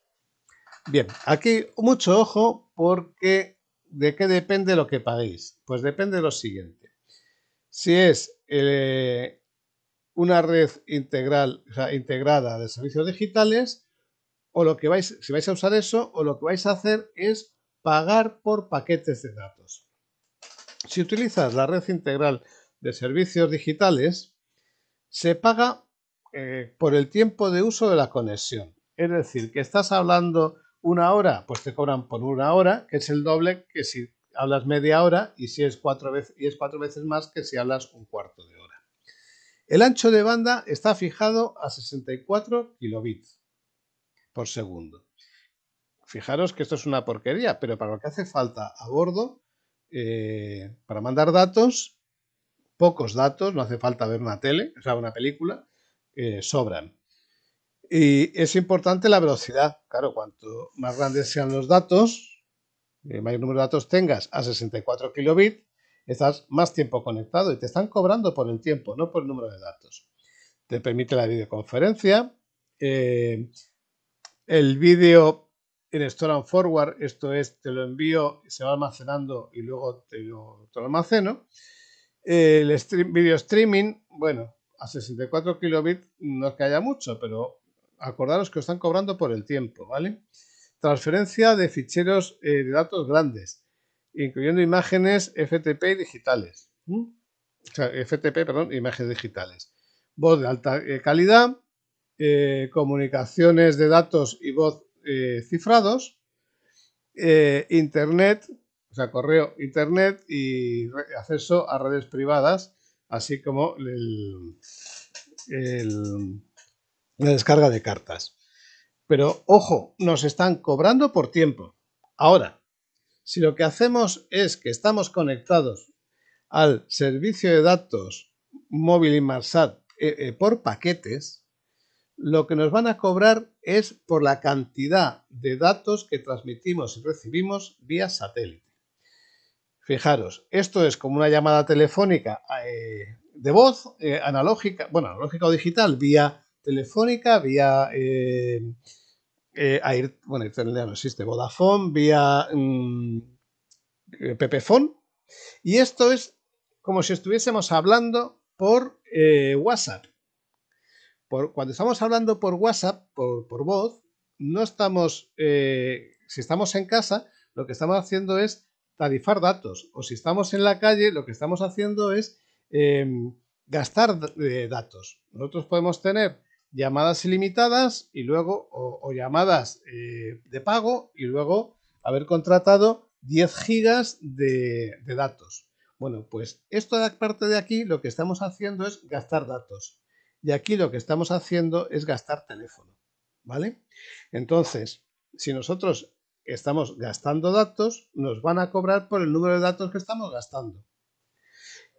Bien, aquí mucho ojo porque ¿De qué depende lo que paguéis? Pues depende de lo siguiente. Si es eh, una red integral, integrada de servicios digitales, o lo que vais, si vais a usar eso, o lo que vais a hacer es pagar por paquetes de datos. Si utilizas la red integral de servicios digitales, se paga eh, por el tiempo de uso de la conexión. Es decir, que estás hablando una hora, pues te cobran por una hora, que es el doble que si hablas media hora y si es cuatro veces, y es cuatro veces más que si hablas un cuarto de hora. El ancho de banda está fijado a 64 kilobits por segundo. Fijaros que esto es una porquería, pero para lo que hace falta a bordo, eh, para mandar datos, pocos datos, no hace falta ver una tele, o sea, una película, eh, sobran. Y es importante la velocidad. Claro, cuanto más grandes sean los datos, el eh, mayor número de datos tengas a 64 kilobits, estás más tiempo conectado y te están cobrando por el tiempo, no por el número de datos. Te permite la videoconferencia. Eh, el vídeo en Store and Forward, esto es, te lo envío, se va almacenando y luego te lo, almaceno. el vídeo video streaming, bueno, a 64 kilobits no es que haya mucho, pero acordaros que os están cobrando por el tiempo, ¿vale? Transferencia de ficheros eh, de datos grandes, incluyendo imágenes FTP y digitales. O sea, FTP, perdón, imágenes digitales. Voz de alta eh, calidad, eh, comunicaciones de datos y voz cifrados, internet, o sea, correo, internet y acceso a redes privadas, así como el la descarga de cartas. Pero ojo, nos están cobrando por tiempo. Ahora, si lo que hacemos es que estamos conectados al servicio de datos móvil Inmarsat eh, eh, por paquetes, lo que nos van a cobrar es por la cantidad de datos que transmitimos y recibimos vía satélite. Fijaros, esto es como una llamada telefónica eh, de voz eh, analógica, bueno, analógica o digital, vía Telefónica, vía eh, eh, bueno, ya no existe, Vodafone, vía mmm, Y esto es como si estuviésemos hablando por WhatsApp. Por, cuando estamos hablando por WhatsApp, por, voz, no estamos, si estamos en casa, lo que estamos haciendo es tarifar datos. O si estamos en la calle, lo que estamos haciendo es em, gastar datos. Nosotros podemos tener llamadas ilimitadas y luego, o, llamadas eh, de pago y luego haber contratado 10 gigas de, datos. Bueno, pues esto de parte de aquí lo que estamos haciendo es gastar datos. Y aquí lo que estamos haciendo es gastar teléfono. ¿Vale? Entonces, si nosotros estamos gastando datos, nos van a cobrar por el número de datos que estamos gastando.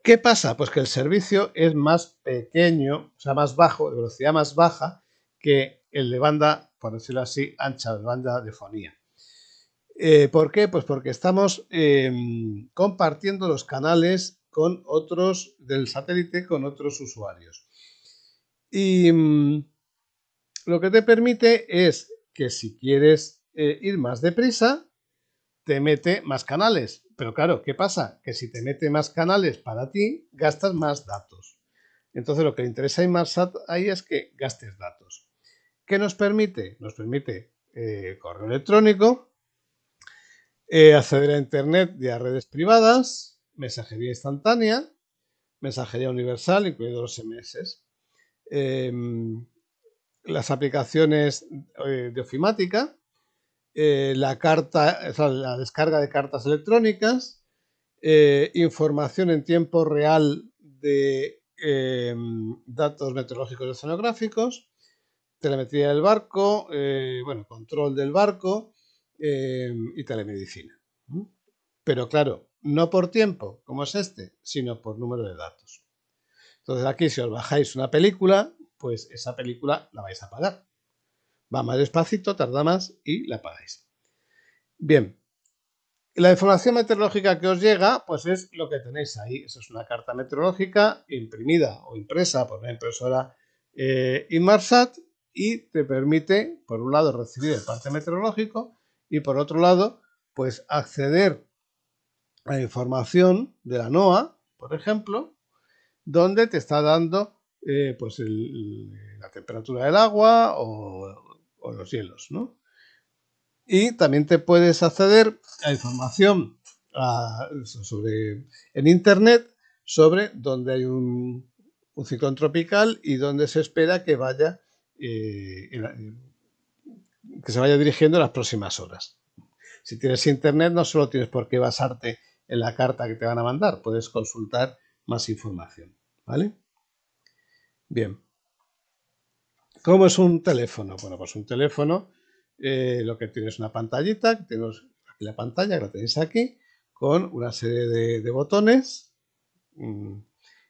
¿Qué pasa? Pues que el servicio es más pequeño, o sea, más bajo, de velocidad más baja que el de banda, por decirlo así, ancha, de banda de fonía. Eh, ¿Por qué? Pues porque estamos em, compartiendo los canales con otros del satélite, con otros usuarios. Y mm, lo que te permite es que si quieres eh, ir más deprisa, te mete más canales. Pero claro, ¿qué pasa? Que si te mete más canales para ti, gastas más datos. Entonces lo que le interesa a Inmarsat ahí es que gastes datos. ¿Qué nos permite? Nos permite eh, correo electrónico, eh, acceder a Internet y a redes privadas, mensajería instantánea, mensajería universal, incluidos los SMS, em, las aplicaciones eh, de ofimática, eh, la carta, la descarga de cartas electrónicas, eh, información en tiempo real de em, datos meteorológicos y oceanográficos, telemetría del barco, eh, bueno, control del barco em, y telemedicina. Pero claro, no por tiempo, como es este, sino por número de datos. Entonces aquí si os bajáis una película, pues esa película la vais a pagar. Va más despacito, tarda más y la pagáis. Bien. La información meteorológica que os llega, pues es lo que tenéis ahí. Eso es una carta meteorológica imprimida o impresa por una impresora eh, Inmarsat y te permite, por un lado, recibir el parte meteorológico y por otro lado, pues acceder a información de la NOAA, por ejemplo, donde te está dando eh, pues la temperatura del agua o o los hielos, ¿no? Y también te puedes acceder a información sobre, en Internet sobre dónde hay un, ciclón tropical y dónde se espera que vaya eh, que se vaya dirigiendo en las próximas horas. Si tienes Internet no solo tienes por qué basarte en la carta que te van a mandar, puedes consultar más información, ¿vale? Bien. ¿Cómo es un teléfono? Bueno, pues un teléfono eh, lo que tiene es una pantallita, tenemos la pantalla que la tenéis aquí, con una serie de, botones. Mm,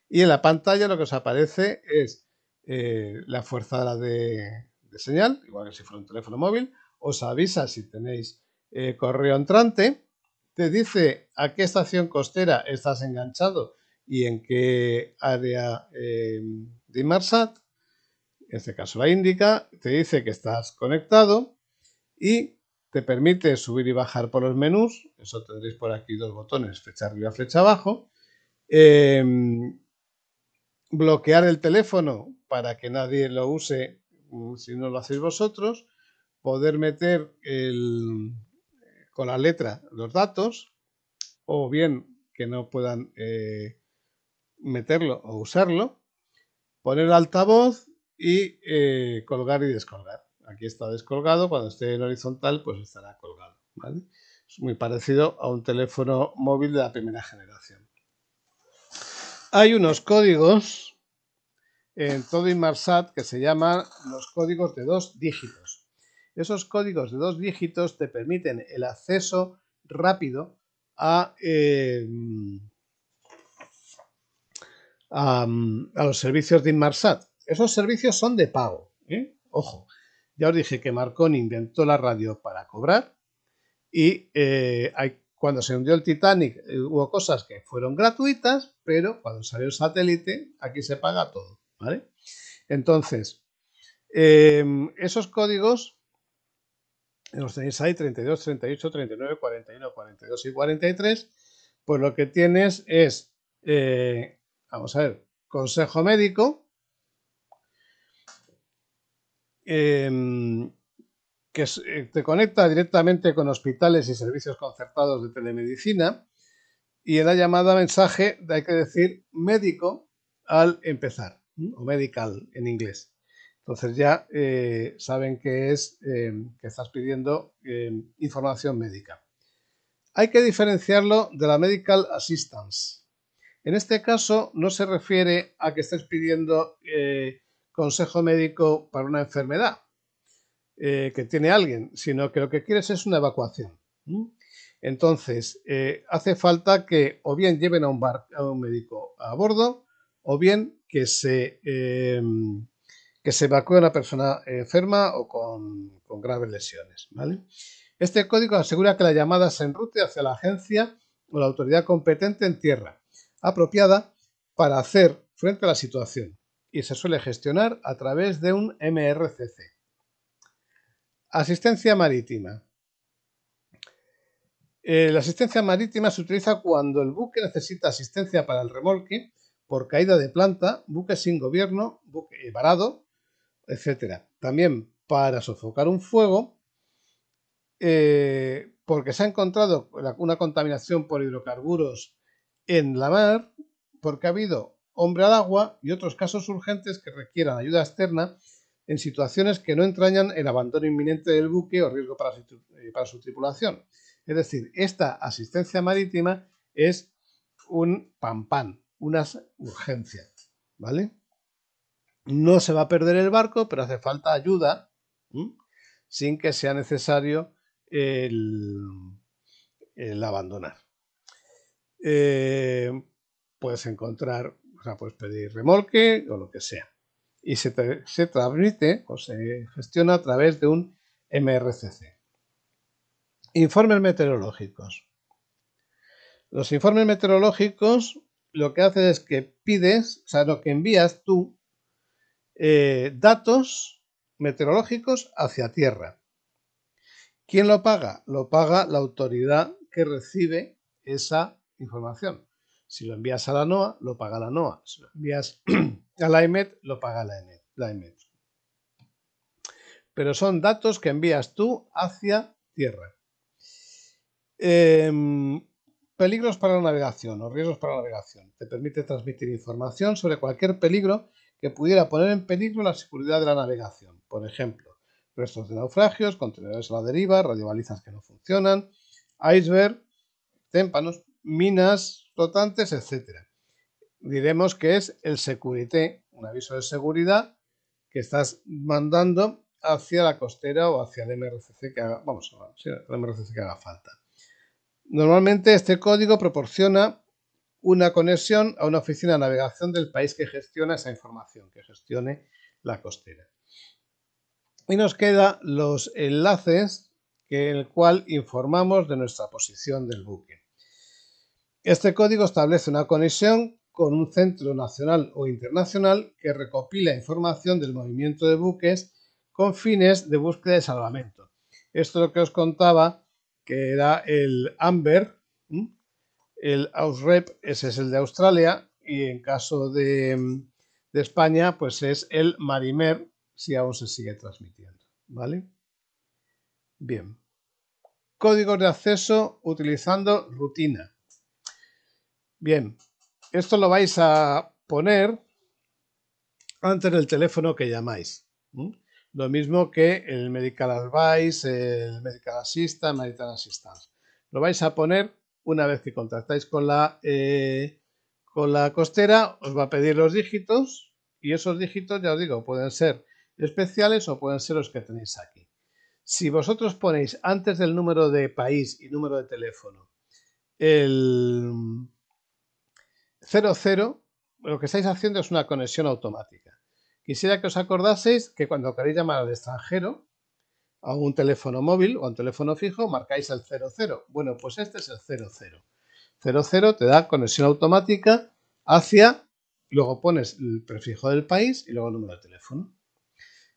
y en la pantalla lo que os aparece es eh, la fuerza de, señal, igual que si fuera un teléfono móvil. Os avisa si tenéis eh, correo entrante. Te dice a qué estación costera estás enganchado y en qué área de Inmarsat en este caso la indica, te dice que estás conectado y te permite subir y bajar por los menús, eso tendréis por aquí dos botones, flecha arriba, flecha abajo, em, bloquear el teléfono para que nadie lo use mm, si no lo hacéis vosotros, poder meter con la letra los datos o bien que no puedan eh, meterlo o usarlo, poner altavoz y eh, colgar y descolgar. Aquí está descolgado, cuando esté en horizontal pues estará colgado. Es muy parecido a un teléfono móvil de la primera generación. Hay unos códigos en todo Inmarsat que se llaman los códigos de dos dígitos. Esos códigos de dos dígitos te permiten el acceso rápido a, em, a los servicios de Inmarsat esos servicios son de pago. ¿eh? Ojo, ya os dije que Marconi inventó la radio para cobrar y eh, cuando se hundió el Titanic eh, hubo cosas que fueron gratuitas, pero cuando salió el satélite aquí se paga todo. ¿vale? Entonces, em, esos códigos los tenéis ahí 32, 38, 39, 41, 42 y 43, pues lo que tienes es, vamos a ver, consejo médico, Em, que eh, te conecta directamente con hospitales y servicios concertados de telemedicina y en la llamada mensaje hay que decir médico al empezar, mm. o medical en inglés. Entonces ya eh, saben que es em, que estás pidiendo em, información médica. Hay que diferenciarlo de la medical assistance. En este caso no se refiere a que estés pidiendo eh, consejo médico para una enfermedad eh, que tiene alguien, sino que lo que quieres es una evacuación. Entonces, eh, hace falta que o bien lleven a un, médico a bordo, o bien que se, em, que se evacúe a una persona enferma o con, graves lesiones. Este código asegura que la llamada se enrute hacia la agencia o la autoridad competente en tierra, apropiada para hacer frente a la situación y se suele gestionar a través de un MRCC. Asistencia marítima. Eh, la asistencia marítima se utiliza cuando el buque necesita asistencia para el remolque por caída de planta, buque sin gobierno, buque varado, etc. También para sofocar un fuego, eh, porque se ha encontrado una contaminación por hidrocarburos en la mar, porque ha habido hombre al agua y otros casos urgentes que requieran ayuda externa en situaciones que no entrañan el abandono inminente del buque o riesgo para su, eh, tripulación. Es decir, esta asistencia marítima es un pan-pan, una urgencia, ¿vale? No se va a perder el barco, pero hace falta ayuda sin que sea necesario el, abandonar. Eh, puedes encontrar sea, puedes pedir remolque o lo que sea. Y se, transmite o se gestiona a través de un MRCC. Informes meteorológicos. Los informes meteorológicos lo que hacen es que pides, o sea, lo que envías tú, eh, datos meteorológicos hacia tierra. ¿Quién lo paga? Lo paga la autoridad que recibe esa información. Si lo envías a la NOA, lo paga la NOA. Si lo envías a la EMET, lo paga la EMET. E Pero son datos que envías tú hacia tierra. Em, peligros para la navegación o riesgos para la navegación. Te permite transmitir información sobre cualquier peligro que pudiera poner en peligro la seguridad de la navegación. Por ejemplo, restos de naufragios, contenedores a la deriva, radiobalizas que no funcionan, iceberg, témpanos, minas, flotantes, etcétera. Diremos que es el securité, un aviso de seguridad que estás mandando hacia la costera o hacia el MRCC que haga, vamos, el MRCC que haga falta. Normalmente este código proporciona una conexión a una oficina de navegación del país que gestiona esa información, que gestione la costera. Y nos quedan los enlaces que el cual informamos de nuestra posición del buque. Este código establece una conexión con un centro nacional o internacional que recopila información del movimiento de buques con fines de búsqueda de salvamento. Esto es lo que os contaba, que era el AMBER, el AUSREP, ese es el de Australia, y en caso de, España, pues es el Marimer, si aún se sigue transmitiendo. ¿Vale? Bien. Códigos de acceso utilizando rutina. Bien, esto lo vais a poner antes del teléfono que llamáis. Lo mismo que el Medical Advice, el Medical Assistant, Medical Assistance. Lo vais a poner una vez que contactáis con la, eh, con la costera, os va a pedir los dígitos y esos dígitos, ya os digo, pueden ser especiales o pueden ser los que tenéis aquí. Si vosotros ponéis antes del número de país y número de teléfono el, 0.0, lo que estáis haciendo es una conexión automática. Quisiera que os acordaseis que cuando queréis llamar al extranjero, a un teléfono móvil o a un teléfono fijo, marcáis el 00. Bueno, pues este es el 00. 00 te da conexión automática hacia, luego pones el prefijo del país y luego el número de teléfono.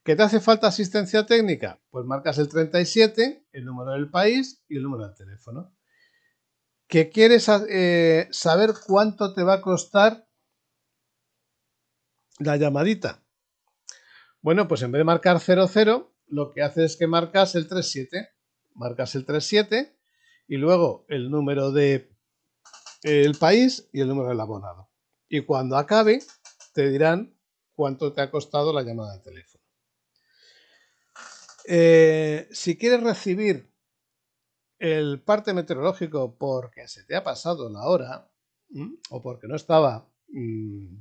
¿Qué te hace falta asistencia técnica? Pues marcas el 37, el número del país y el número del teléfono que quieres eh, saber cuánto te va a costar la llamadita. Bueno, pues en vez de marcar 00, lo que haces es que marcas el 37. Marcas el 37 y luego el número de el país y el número del abonado. Y cuando acabe, te dirán cuánto te ha costado la llamada de teléfono. Eh, si quieres recibir el parte meteorológico porque se te ha pasado la hora ¿Mm? o porque no estaba mm,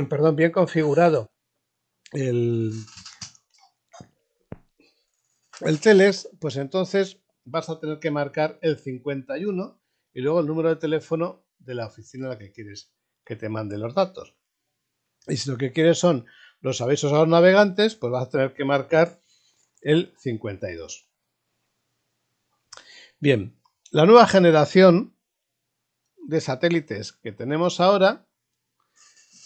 perdón, bien configurado el, el teles, pues entonces vas a tener que marcar el 51 y luego el número de teléfono de la oficina a la que quieres que te mande los datos. Y si lo que quieres son los avisos a los navegantes, pues vas a tener que marcar el 52. Bien, la nueva generación de satélites que tenemos ahora,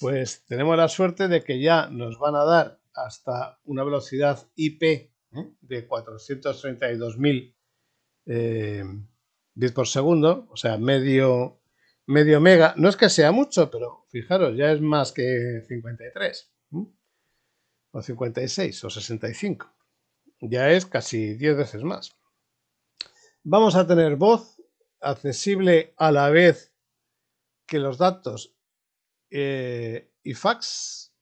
pues tenemos la suerte de que ya nos van a dar hasta una velocidad IP ¿eh? de 432.000 mil eh, bits por segundo, o sea, medio, medio mega. No es que sea mucho, pero fijaros, ya es más que 53, o 56, o 65. Ya es casi 10 veces más. Vamos a tener voz accesible a la vez que los datos eh, y fax.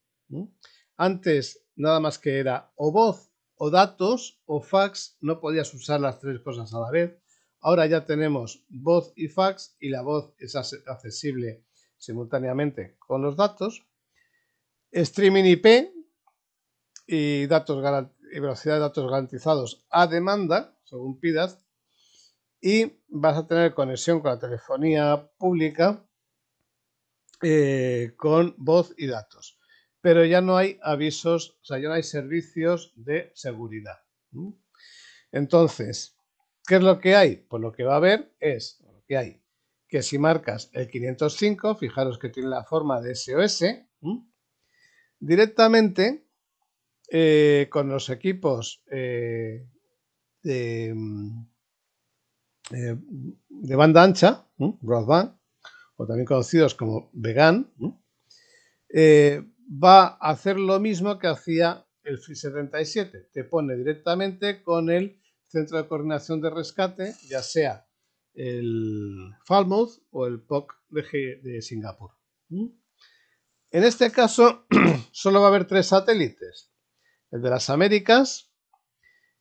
Antes nada más que era o voz o datos o fax, no podías usar las tres cosas a la vez. Ahora ya tenemos voz y fax y la voz es accesible simultáneamente con los datos. Streaming IP y, datos y velocidad de datos garantizados a demanda, según pidas, y vas a tener conexión con la telefonía pública eh, con voz y datos. Pero ya no hay avisos, o sea, ya no hay servicios de seguridad. Entonces, ¿qué es lo que hay? Pues lo que va a haber es lo que hay. Que si marcas el 505, fijaros que tiene la forma de SOS, directamente eh, con los equipos eh, de mm, eh, de banda ancha, broadband, o también conocidos como vegan, eh, va a hacer lo mismo que hacía el fi 77. Te pone directamente con el centro de coordinación de rescate, ya sea el Falmouth o el POC de, Singapur. En este caso, solo va a haber tres satélites: el de las Américas,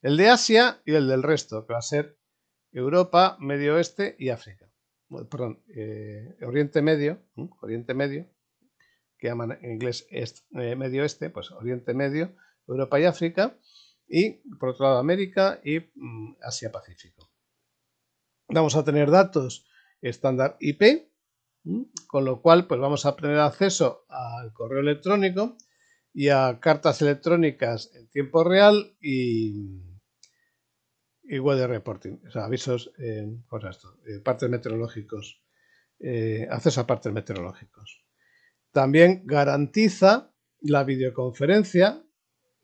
el de Asia y el del resto, que va a ser Europa, Medio Oeste y África. Perdón, eh, Oriente Medio, Oriente Medio, que llaman en inglés eh, Medio Oeste, pues Oriente Medio, Europa y África, y por otro lado América y mm, Asia-Pacífico. Vamos a tener datos estándar IP, con lo cual pues vamos a tener acceso al correo electrónico y a cartas electrónicas en tiempo real y y de reporting, avisos, eh, eh, partes meteorológicos, eh, acceso a partes meteorológicos. También garantiza la videoconferencia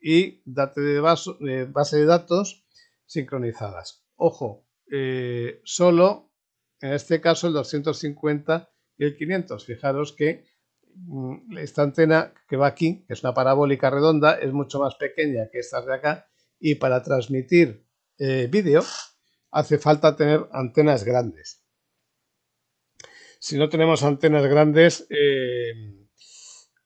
y de eh, base de datos sincronizadas. Ojo, solo en este caso el 250 y el 500. Fijaros que mm, esta antena que va aquí, que es una parabólica redonda, es mucho más pequeña que estas de acá y para transmitir eh, vídeo, hace falta tener antenas grandes. Si no tenemos antenas grandes, eh,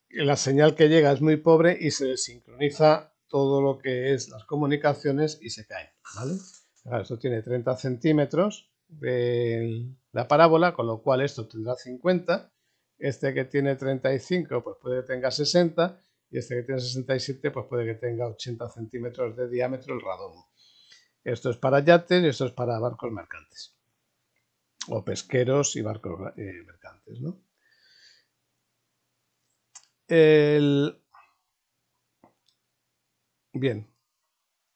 la señal que llega es muy pobre y se desincroniza todo lo que es las comunicaciones y se cae. ¿vale? esto tiene 30 centímetros de la parábola, con lo cual esto tendrá 50. Este que tiene 35, pues puede que tenga 60. Y este que tiene 67, pues puede que tenga 80 centímetros de diámetro el radón. Esto es para yates esto es para barcos mercantes. O pesqueros y barcos eh, mercantes, ¿no? Bien.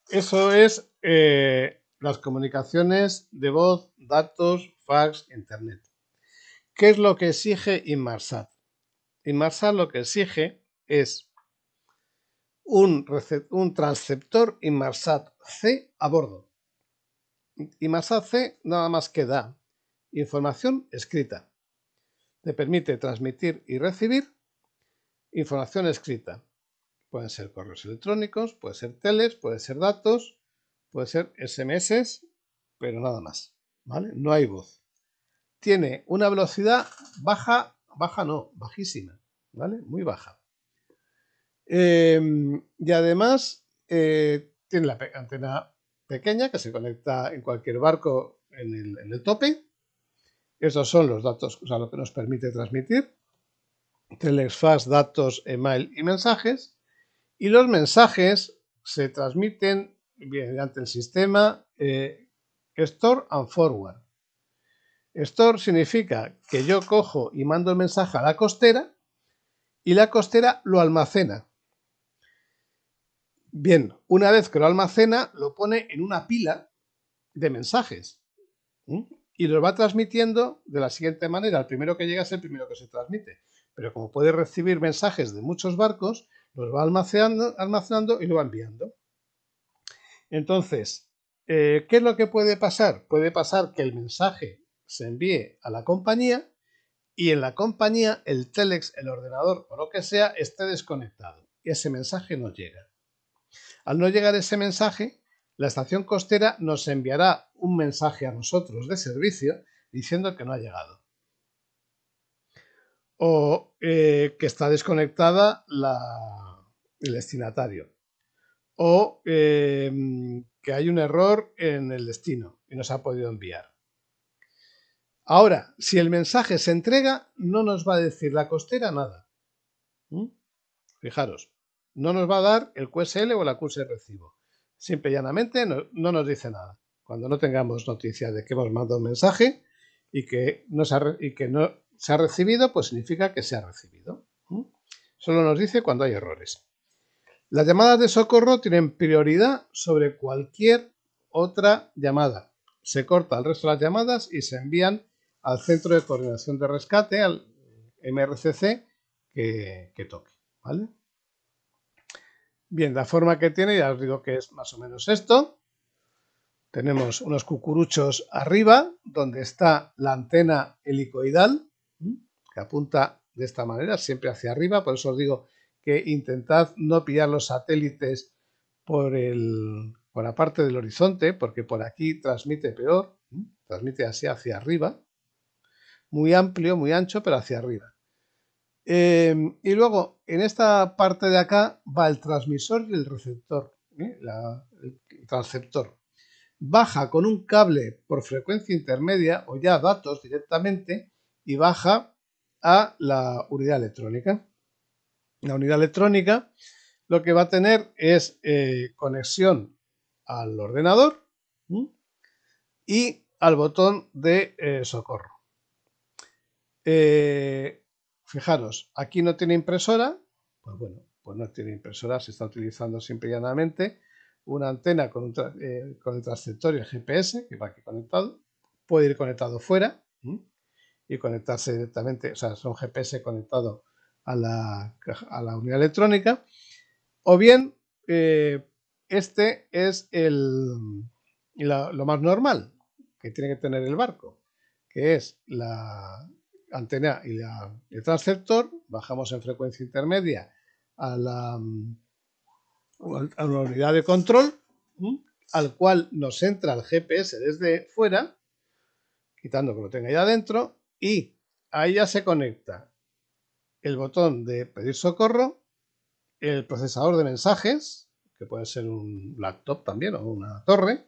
Eso es eh, las comunicaciones de voz, datos, fax, internet. ¿Qué es lo que exige Inmarsat? Inmarsat lo que exige es un, transceptor Inmarsat C a bordo. Inmarsat C nada más que da información escrita. Te permite transmitir y recibir información escrita. Pueden ser correos electrónicos, puede ser teles, pueden ser datos, puede ser SMS, pero nada más. ¿vale? No hay voz. Tiene una velocidad baja, baja no, bajísima, ¿vale? Muy baja. Em, y además eh, tiene la antena pequeña que se conecta en cualquier barco en el, tope. Estos son los datos, o sea, lo que nos permite transmitir. fast datos, email y mensajes. Y los mensajes se transmiten mediante el sistema eh, Store and Forward. Store significa que yo cojo y mando el mensaje a la costera y la costera lo almacena. Bien, una vez que lo almacena, lo pone en una pila de mensajes y lo va transmitiendo de la siguiente manera. El primero que llega es el primero que se transmite. Pero como puede recibir mensajes de muchos barcos, los va almacenando, y lo va enviando. Entonces, eh, ¿qué es lo que puede pasar? Puede pasar que el mensaje se envíe a la compañía y en la compañía el telex, el ordenador o lo que sea esté desconectado y ese mensaje no llega. Al no llegar ese mensaje, la estación costera nos enviará un mensaje a nosotros de servicio diciendo que no ha llegado. O eh, que está desconectada el destinatario. O em, que hay un error en el destino y nos ha podido enviar. Ahora, si el mensaje se entrega, no nos va a decir la costera nada. ¿Mm? Fijaros no nos va a dar el QSL o la QS recibo. Simple y llanamente no, nos dice nada. Cuando no tengamos noticia de que hemos mandado un mensaje y que, no se ha, recibido, pues significa que se ha recibido. Solo nos dice cuando hay errores. Las llamadas de socorro tienen prioridad sobre cualquier otra llamada. Se corta el resto de las llamadas y se envían al Centro de Coordinación de Rescate, al MRCC, que, que toque. ¿Vale? Bien, la forma que tiene, ya os digo que es más o menos esto. Tenemos unos cucuruchos arriba, donde está la antena helicoidal, que apunta de esta manera, siempre hacia arriba. Por eso os digo que intentad no pillar los satélites por, por la parte del horizonte, porque por aquí transmite peor, transmite así hacia arriba. Muy amplio, muy ancho, pero hacia arriba. Em, y luego, en esta parte de acá va el transmisor y el receptor, ¿eh? el transceptor. Baja con un cable por frecuencia intermedia o ya datos directamente y baja a la unidad electrónica. La unidad electrónica lo que va a tener es eh, conexión al ordenador y al botón de eh, socorro. Eh, Fijaros, aquí no tiene impresora, pues bueno, pues no tiene impresora, se está utilizando simple y llanamente una antena con, eh, el transceptor y el GPS que va aquí conectado, puede ir conectado fuera y conectarse directamente, o sea, son GPS conectado a la, la unidad electrónica, o bien eh, este es el, lo más normal que tiene que tener el barco, que es la, antena y el transceptor, bajamos en frecuencia intermedia a la, a unidad de control, al cual nos entra el GPS desde fuera, quitando que lo tenga ya adentro y ahí ya se conecta el botón de pedir socorro, el procesador de mensajes, que puede ser un laptop también o una torre,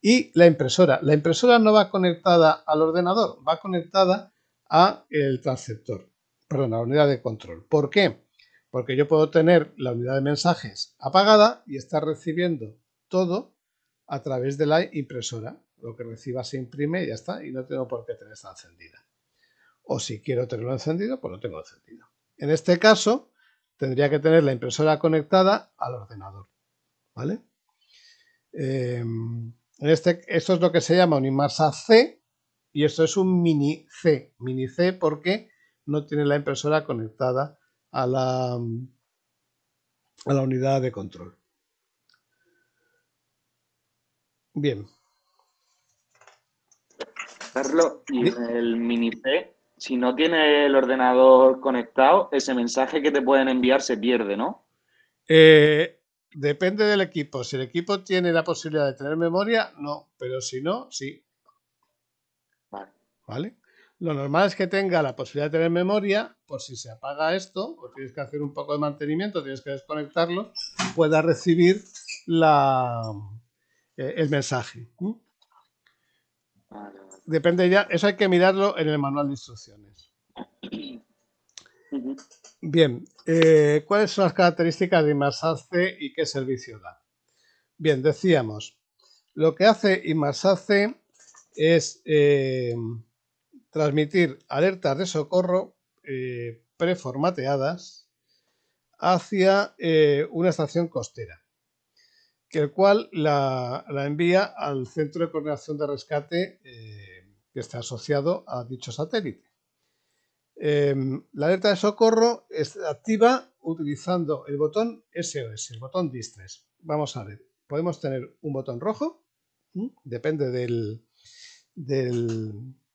y la impresora. La impresora no va conectada al ordenador, va conectada a el transceptor, perdón, a la unidad de control. ¿Por qué? Porque yo puedo tener la unidad de mensajes apagada y estar recibiendo todo a través de la impresora. Lo que reciba se imprime y ya está, y no tengo por qué tener esta encendida. O si quiero tenerlo encendido, pues lo tengo encendido. En este caso, tendría que tener la impresora conectada al ordenador. ¿Vale? Eh, en este, esto es lo que se llama un IMARSA C, y esto es un mini C, mini C porque no tiene la impresora conectada a la, a la unidad de control. Bien. Carlos, y el mini C, si no tiene el ordenador conectado, ese mensaje que te pueden enviar se pierde, ¿no? Eh, depende del equipo. Si el equipo tiene la posibilidad de tener memoria, no, pero si no, sí. ¿vale? Lo normal es que tenga la posibilidad de tener memoria, por si se apaga esto, o tienes que hacer un poco de mantenimiento, tienes que desconectarlo, pueda recibir la, eh, el mensaje. Depende ya, eso hay que mirarlo en el manual de instrucciones. Bien, eh, ¿cuáles son las características de IMASACE y qué servicio da? Bien, decíamos, lo que hace IMASACE es... Eh, transmitir alertas de socorro eh, preformateadas hacia eh, una estación costera, que el cual la, envía al Centro de Coordinación de Rescate eh, que está asociado a dicho satélite. Em, la alerta de socorro es activa utilizando el botón SOS, el botón Distress. Vamos a ver, podemos tener un botón rojo, depende del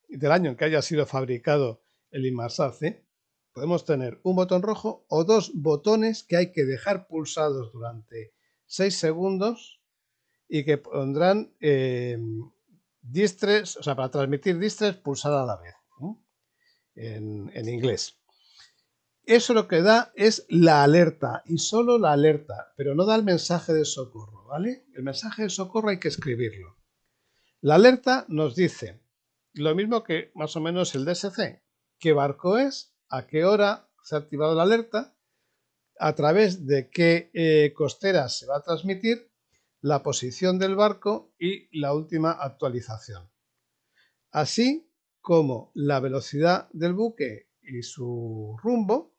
del año en que haya sido fabricado el Inmarsat podemos tener un botón rojo o dos botones que hay que dejar pulsados durante 6 segundos y que pondrán em, distres, o sea, para transmitir distres pulsada a la vez en, en inglés. Eso lo que da es la alerta y solo la alerta, pero no da el mensaje de socorro, ¿vale? El mensaje de socorro hay que escribirlo. La alerta nos dice lo mismo que más o menos el DSC. ¿Qué barco es? ¿A qué hora se ha activado la alerta? ¿A través de qué eh, costera se va a transmitir? La posición del barco y la última actualización. Así como la velocidad del buque y su rumbo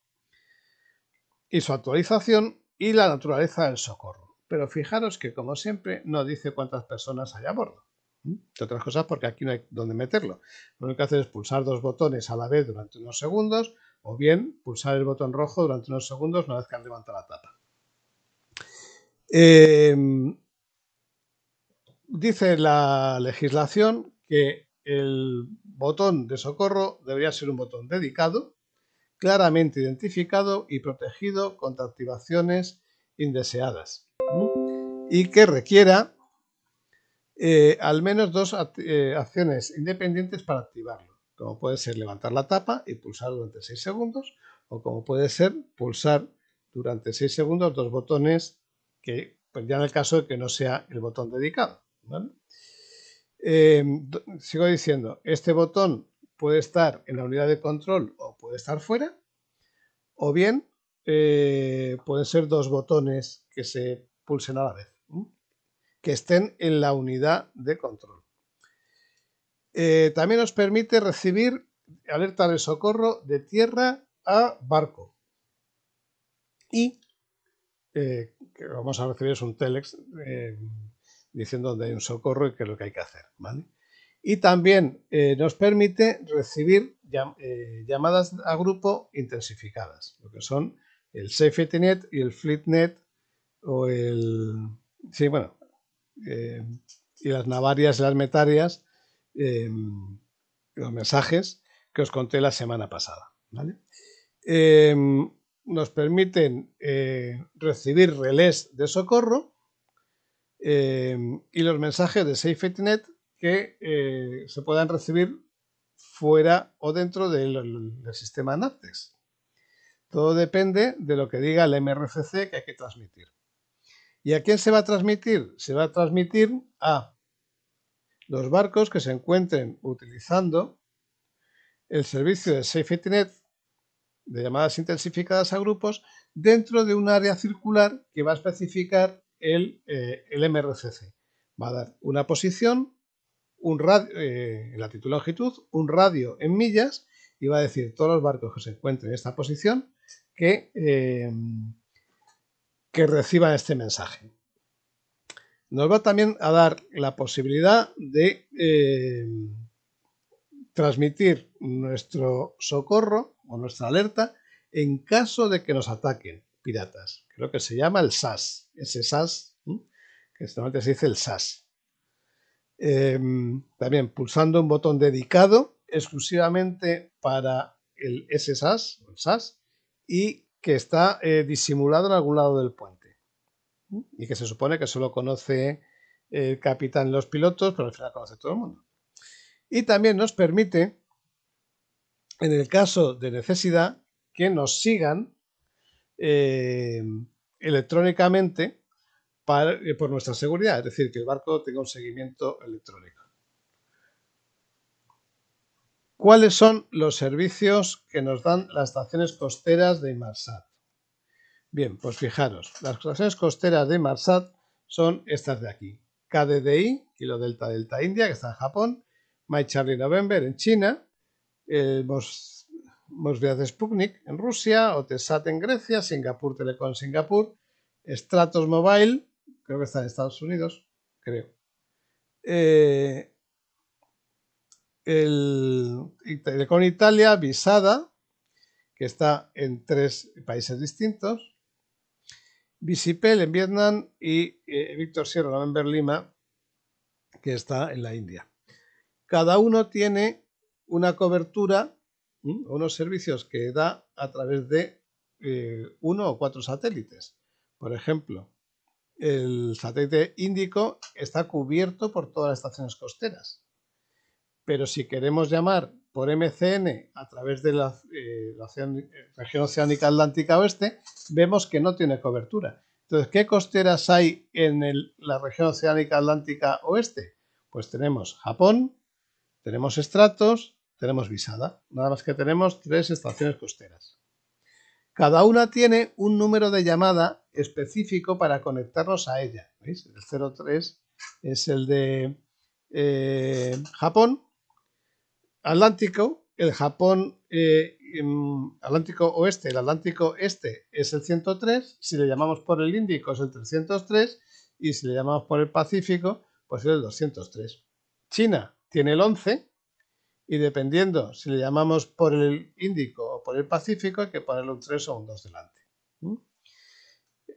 y su actualización y la naturaleza del socorro. Pero fijaros que, como siempre, no dice cuántas personas hay a bordo entre otras cosas porque aquí no hay dónde meterlo. Lo único que hacer es pulsar dos botones a la vez durante unos segundos o bien pulsar el botón rojo durante unos segundos una vez que han levantado la tapa. Em, dice la legislación que el botón de socorro debería ser un botón dedicado, claramente identificado y protegido contra activaciones indeseadas y que requiera eh, al menos dos eh, acciones independientes para activarlo, como puede ser levantar la tapa y pulsar durante 6 segundos, o como puede ser pulsar durante 6 segundos dos botones que, pues ya en el caso de que no sea el botón dedicado. Eh, sigo diciendo, este botón puede estar en la unidad de control o puede estar fuera, o bien pueden ser dos botones que se pulsen a la vez que estén en la unidad de control. Eh, también nos permite recibir alerta de socorro de tierra a barco. Y eh, que vamos a recibir es un telex eh, diciendo dónde hay un socorro y qué es lo que hay que hacer. Y también nos permite recibir llamadas a grupo intensificadas, lo que son el SafetyNet y el FleetNet o el... Sí, bueno, eh, y las navarias y las metarias, eh, los mensajes que os conté la semana pasada. Eh, nos permiten recibir relés de socorro y los mensajes de SafetyNet que se puedan recibir fuera o dentro del, del sistema NAPTEX. Todo depende de lo que diga el MRCC que hay que transmitir. ¿Y a quién se va a transmitir? Se va a transmitir a los barcos que se encuentren utilizando el servicio de SafetyNet de llamadas intensificadas a grupos dentro de un área circular que va a especificar el, eh, MRCC. Va a dar una posición, un radio, eh, en latitud longitud, un radio en millas y va a decir todos los barcos que se encuentren en esta posición que, eh, que reciba este mensaje. Nos va también a dar la posibilidad de eh, transmitir nuestro socorro o nuestra alerta en caso de que nos ataquen piratas. Creo que se llama el SAS, ese SAS, que normalmente se dice el SAS. Em, también pulsando un botón dedicado exclusivamente para el SSAS, el SAS, y que está eh, disimulado en algún lado del puente y que se supone que solo conoce el capitán los pilotos, pero al final conoce todo el mundo. Y también nos permite, en el caso de necesidad, que nos sigan eh, electrónicamente eh, por nuestra seguridad, es decir, que el barco tenga un seguimiento electrónico. ¿Cuáles son los servicios que nos dan las estaciones costeras de Marsat? Bien, pues fijaros, las estaciones costeras de Marsat son estas de aquí. KDDI, Kilo Delta Delta India, que está en Japón, My Charlie November en China, el Mos, de Sputnik en Rusia, Otesat en Grecia, Singapur Telecom Singapur, Stratos Mobile, creo que está en Estados Unidos, creo. Eh, el Italia, Visada, que está en tres países distintos, Visipel en Vietnam y eh, Víctor Sierra en Lima, que está en la India. Cada uno tiene una cobertura unos servicios que da a través de eh, uno o cuatro satélites. Por ejemplo, el satélite Índico está cubierto por todas las estaciones costeras. Pero si queremos llamar por MCN a través de la, eh, región oceánica atlántica oeste, vemos que no tiene cobertura. Entonces, ¿qué costeras hay en la región oceánica atlántica oeste? Pues tenemos Japón, tenemos estratos, tenemos Visada. Nada más que tenemos tres estaciones costeras. Cada una tiene un número de llamada específico para conectarnos a ella. ¿Veis? El 03 es el de eh, Japón, Atlántico, el Japón eh, em, Atlántico Oeste, el Atlántico Este es el 103, si le llamamos por el Índico es el 303 y si le llamamos por el Pacífico pues es el 203. China tiene el 11 y dependiendo si le llamamos por el Índico o por el Pacífico hay que ponerle un 3 o un 2 delante.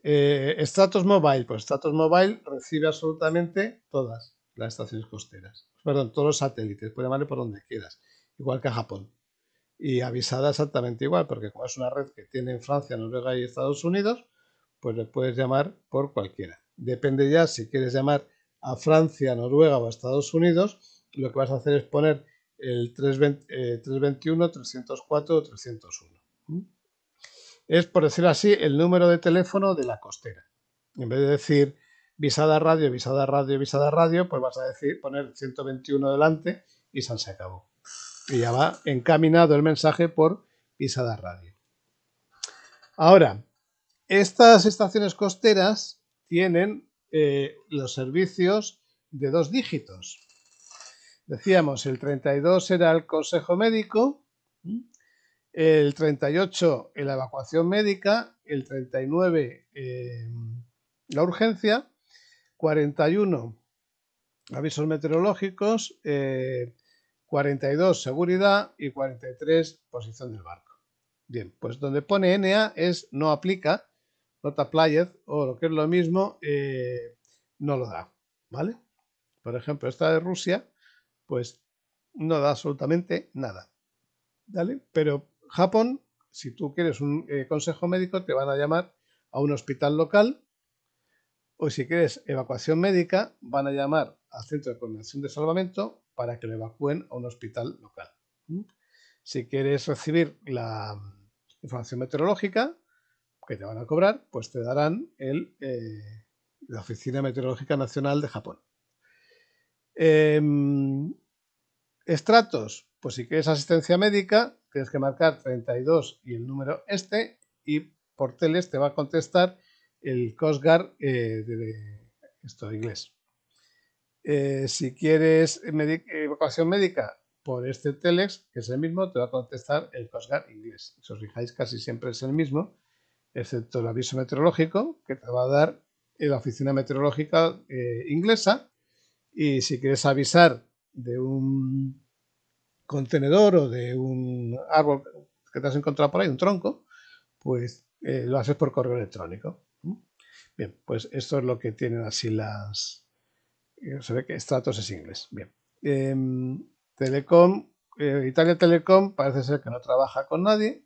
Eh, Stratos Mobile, pues Stratos Mobile recibe absolutamente todas las estaciones costeras perdón, todos los satélites, puede llamarle por donde quieras, igual que a Japón. Y avisada exactamente igual, porque como es una red que tiene Francia, Noruega y Estados Unidos, pues le puedes llamar por cualquiera. Depende ya si quieres llamar a Francia, Noruega o a Estados Unidos, lo que vas a hacer es poner el 321, 304 eh, o 301. Es, por decirlo así, el número de teléfono de la costera. En vez de decir visada radio, visada radio, visada radio, pues vas a decir poner 121 delante y se acabó. Y ya va encaminado el mensaje por visada radio. Ahora, estas estaciones costeras tienen eh, los servicios de dos dígitos. Decíamos, el 32 era el consejo médico, el 38 eh, la evacuación médica, el 39 eh, la urgencia 41 avisos meteorológicos, 42 eh, seguridad y 43 posición del barco. Bien, pues donde pone NA es no aplica, nota applied o lo que es lo mismo, eh, no lo da, ¿vale? Por ejemplo, esta de Rusia, pues no da absolutamente nada, ¿vale? Pero Japón, si tú quieres un eh, consejo médico, te van a llamar a un hospital local o si quieres evacuación médica, van a llamar al Centro de Coordinación de Salvamento para que lo evacúen a un hospital local. Si quieres recibir la mm, información meteorológica que te van a cobrar, pues te darán el, eh, la Oficina Meteorológica Nacional de Japón. Em, estratos, pues si quieres asistencia médica, tienes que marcar 32 y el número este y por teles te va a contestar el Coast eh, de, esto, inglés. Eh, si quieres eh, evacuación médica por este telex, que es el mismo, te va a contestar el Coast inglés. Si os fijáis, casi siempre es el mismo, excepto el aviso meteorológico que te va a dar la oficina meteorológica inglesa. Y si quieres avisar de un contenedor o de un árbol que te has encontrado por ahí, un tronco, pues lo haces por correo electrónico. Bien, pues esto es lo que tienen así las... Eh, se ve que Stratos es inglés. Bien. Em, Telecom, eh, Italia Telecom parece ser que no trabaja con nadie,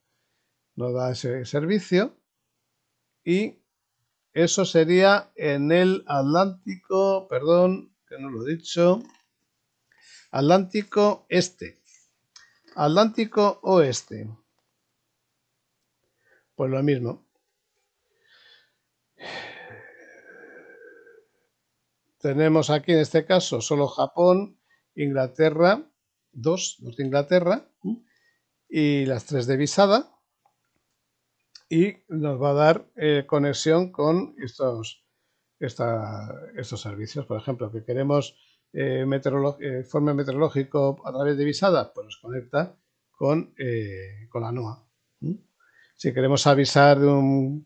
no da ese servicio y eso sería en el Atlántico, perdón, que no lo he dicho, Atlántico Este, Atlántico Oeste. Pues lo mismo. Tenemos aquí en este caso solo Japón, Inglaterra, dos, dos de Inglaterra y las tres de visada. Y nos va a dar eh, conexión con estos, estos servicios. Por ejemplo, que queremos eh, eh, informe meteorológico a través de visada, pues nos conecta con, eh, con la NOAA. Si queremos avisar de un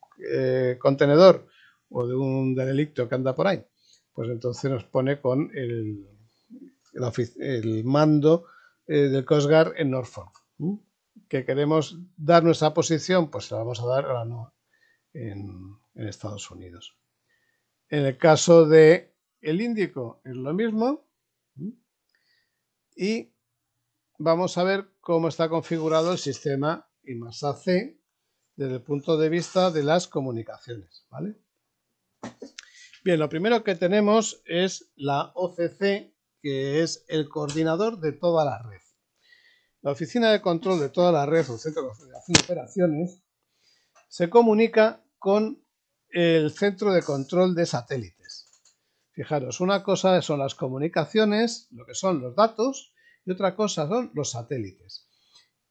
contenedor o de un delicto que anda por ahí, pues entonces nos pone con el, mando eh, del cosgar en Norfolk. Que queremos dar nuestra posición, pues la vamos a dar en, Estados Unidos. En el caso de el Índico es lo mismo. Y vamos a ver cómo está configurado el sistema IMASA-C desde el punto de vista de las comunicaciones. ¿vale? Bien, lo primero que tenemos es la OCC, que es el coordinador de toda la red. La Oficina de Control de toda la red, o Centro de Operaciones, se comunica con el Centro de Control de Satélites. Fijaros, una cosa son las comunicaciones, lo que son los datos, y otra cosa son los satélites.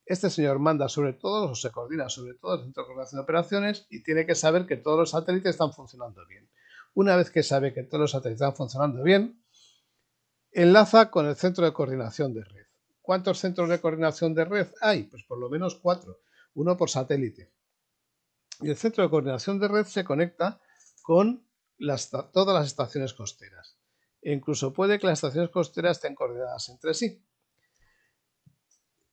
Este señor manda sobre todo, o se coordina sobre todo el Centro de Coordinación de Operaciones, y tiene que saber que todos los satélites están funcionando bien una vez que sabe que todos los satélites están funcionando bien, enlaza con el centro de coordinación de red. ¿Cuántos centros de coordinación de red hay? Pues por lo menos cuatro, uno por satélite. Y el centro de coordinación de red se conecta con las, todas las estaciones costeras. E incluso puede que las estaciones costeras estén coordinadas entre sí.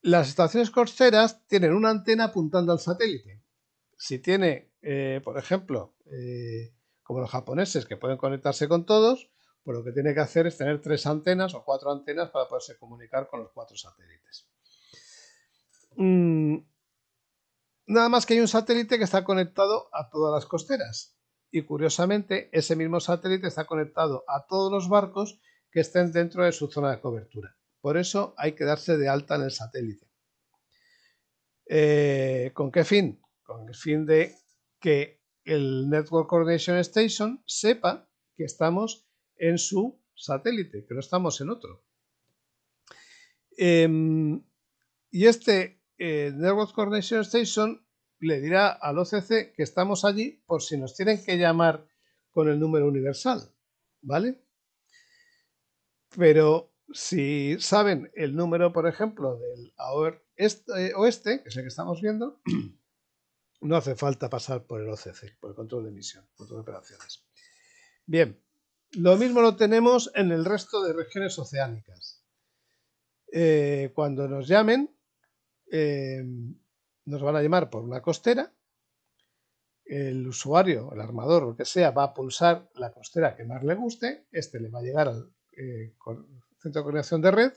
Las estaciones costeras tienen una antena apuntando al satélite. Si tiene, eh, por ejemplo, eh, como los japoneses, que pueden conectarse con todos, pues lo que tiene que hacer es tener tres antenas o cuatro antenas para poderse comunicar con los cuatro satélites. Mm, nada más que hay un satélite que está conectado a todas las costeras. Y curiosamente, ese mismo satélite está conectado a todos los barcos que estén dentro de su zona de cobertura. Por eso hay que darse de alta en el satélite. Eh, ¿Con qué fin? Con el fin de que el Network Coordination Station sepa que estamos en su satélite, que no estamos en otro. Em, y este eh, Network Coordination Station le dirá al OCC que estamos allí por si nos tienen que llamar con el número universal, ¿vale? Pero si saben el número, por ejemplo, del e este, eh, oeste, que es el que estamos viendo, No hace falta pasar por el OCC, por el control de emisión, control de operaciones. Bien, lo mismo lo tenemos en el resto de regiones oceánicas. Eh, cuando nos llamen, eh, nos van a llamar por una costera. El usuario, el armador o que sea, va a pulsar la costera que más le guste. Este le va a llegar al eh, centro de coordinación de red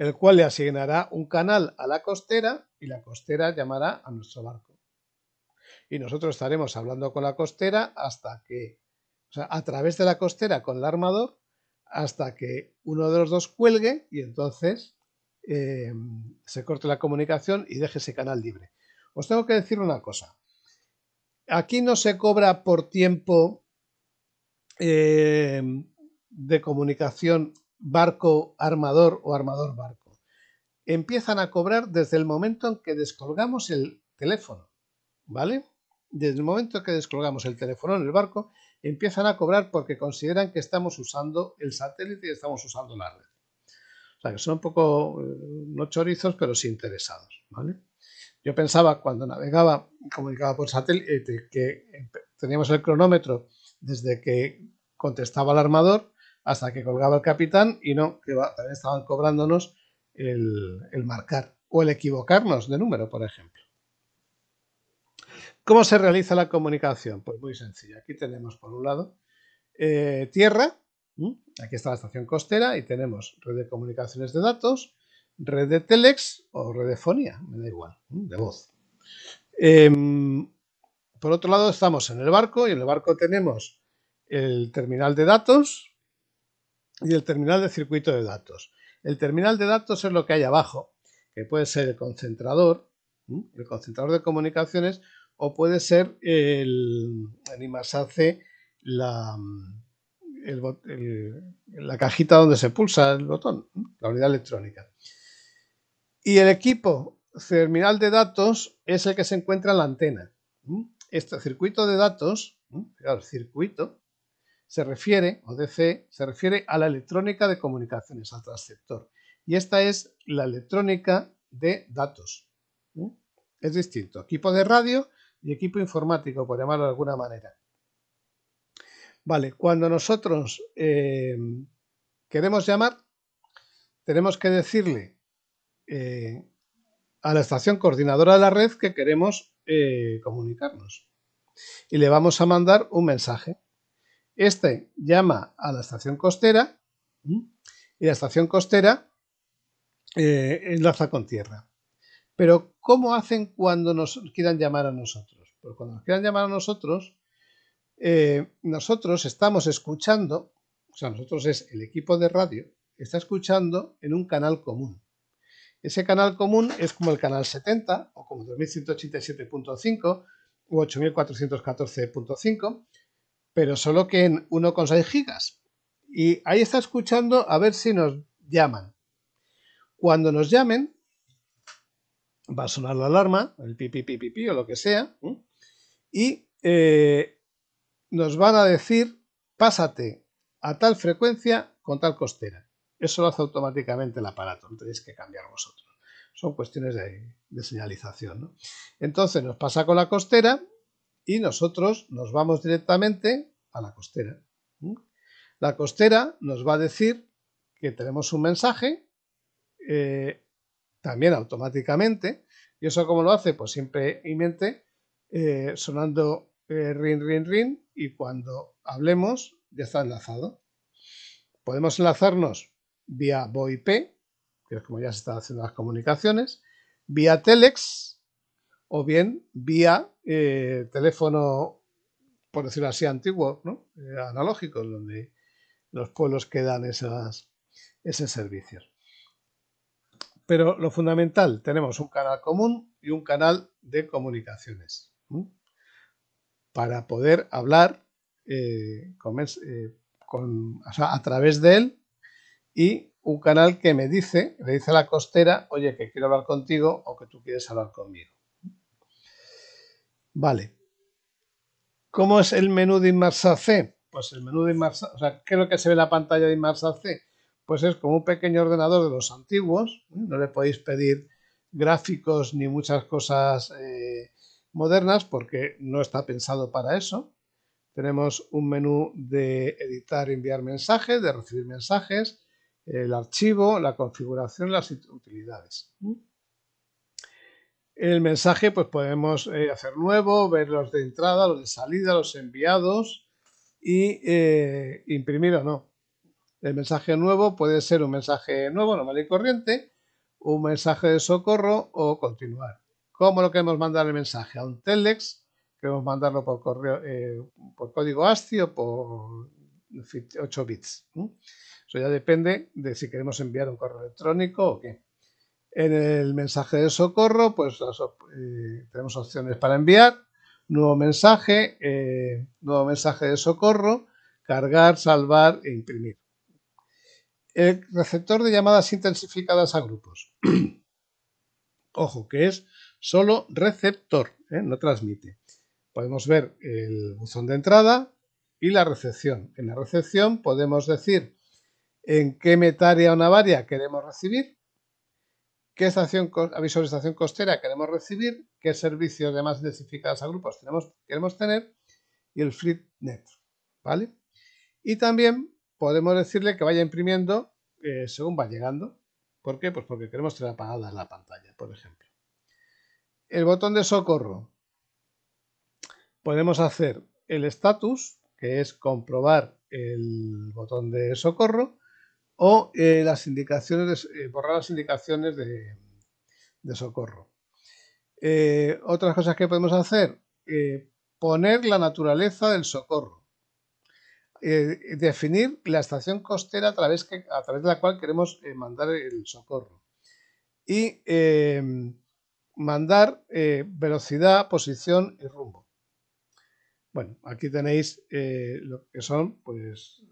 el cual le asignará un canal a la costera y la costera llamará a nuestro barco. Y nosotros estaremos hablando con la costera hasta que, o sea, a través de la costera con el armador, hasta que uno de los dos cuelgue y entonces eh, se corte la comunicación y deje ese canal libre. Os tengo que decir una cosa. Aquí no se cobra por tiempo eh, de comunicación barco armador o armador barco. Empiezan a cobrar desde el momento en que descolgamos el teléfono, ¿vale? Desde el momento en que descolgamos el teléfono en el barco, empiezan a cobrar porque consideran que estamos usando el satélite y estamos usando la red. O sea, que son un poco, eh, no chorizos, pero sí interesados, ¿vale? Yo pensaba cuando navegaba, comunicaba por satélite, que eh, teníamos el cronómetro desde que contestaba el armador hasta que colgaba el capitán y no, que también estaban cobrándonos el, marcar o el equivocarnos de número, por ejemplo. ¿Cómo se realiza la comunicación? Pues muy sencilla. Aquí tenemos, por un lado, eh, tierra, aquí está la estación costera y tenemos red de comunicaciones de datos, red de telex o red de fonía, me da igual, de voz. Em, por otro lado, estamos en el barco y en el barco tenemos el terminal de datos, y el terminal de circuito de datos. El terminal de datos es lo que hay abajo, que puede ser el concentrador, el concentrador de comunicaciones, o puede ser el, en hace la, la cajita donde se pulsa el botón, la unidad electrónica. Y el equipo terminal de datos es el que se encuentra en la antena. Este circuito de datos, el circuito, se refiere, o DC, se refiere a la electrónica de comunicaciones, al transceptor. Y esta es la electrónica de datos. Es distinto. Equipo de radio y equipo informático, por llamarlo de alguna manera. Vale, cuando nosotros em, queremos llamar, tenemos que decirle eh, a la estación coordinadora de la red que queremos eh, comunicarnos. Y le vamos a mandar un mensaje. Este llama a la estación costera y la estación costera eh, enlaza con tierra. Pero ¿cómo hacen cuando nos quieran llamar a nosotros? Pues cuando nos quieran llamar a nosotros, eh, nosotros estamos escuchando, o sea, nosotros es el equipo de radio, está escuchando en un canal común. Ese canal común es como el canal 70 o como 2187.5 u 8414.5 pero solo que en 1,6 gigas. Y ahí está escuchando a ver si nos llaman. Cuando nos llamen, va a sonar la alarma, el pipi pipi pi, o lo que sea, y eh, nos van a decir, pásate a tal frecuencia con tal costera. Eso lo hace automáticamente el aparato, no tenéis que cambiar vosotros. Son cuestiones de, señalización. Entonces nos pasa con la costera y nosotros nos vamos directamente a la costera. ¿Mm? La costera nos va a decir que tenemos un mensaje, eh, también automáticamente, y eso cómo lo hace, pues siempre en mente eh, sonando eh, RIN, RIN, RIN y cuando hablemos ya está enlazado. Podemos enlazarnos vía VoIP, que es como ya se están haciendo las comunicaciones, vía Telex, o bien vía eh, teléfono, por decirlo así, antiguo, ¿no? Eh, analógico, donde los pueblos quedan dan esas, esos servicios. Pero lo fundamental, tenemos un canal común y un canal de comunicaciones para poder hablar eh, a través de él y un canal que me dice, le dice a la costera, oye, que quiero hablar contigo o que tú quieres hablar conmigo. Vale. ¿Cómo es el menú de Inmarsa C? Pues el menú de o sea, ¿qué es lo que se ve en la pantalla de Inmarsa C? Pues es como un pequeño ordenador de los antiguos, ¿eh? no le podéis pedir gráficos ni muchas cosas eh, modernas porque no está pensado para eso. Tenemos un menú de editar, enviar mensajes, de recibir mensajes, el archivo, la configuración, las utilidades. ¿eh? el mensaje pues podemos eh, hacer nuevo, ver los de entrada, los de salida, los enviados y eh, imprimir o no. El mensaje nuevo puede ser un mensaje nuevo, normal y corriente, un mensaje de socorro o continuar. ¿Cómo lo queremos mandar el mensaje? ¿A un telex? ¿Queremos mandarlo por, correo, eh, por código ASCII o por 8 bits? Eso ya depende de si queremos enviar un correo electrónico o qué. En el mensaje de socorro, pues eh, tenemos opciones para enviar, nuevo mensaje, eh, nuevo mensaje de socorro, cargar, salvar e imprimir. El receptor de llamadas intensificadas a grupos. Ojo, que es solo receptor, ¿eh? no transmite. Podemos ver el buzón de entrada y la recepción. En la recepción podemos decir en qué metaria o navaria queremos recibir qué estación aviso de estación costera queremos recibir, qué servicios de más identificadas a grupos queremos tener y el net, ¿vale? Y también podemos decirle que vaya imprimiendo eh, según va llegando. ¿Por qué? Pues porque queremos tener apagada la pantalla, por ejemplo. El botón de socorro. Podemos hacer el status, que es comprobar el botón de socorro, o eh, las indicaciones eh, borrar las indicaciones de, socorro. Eh, otras cosas que podemos hacer, poner la naturaleza del socorro, definir la estación costera a través, que, a través de la cual queremos mandar el socorro y mandar velocidad, posición y rumbo. Bueno, aquí tenéis lo que son pues,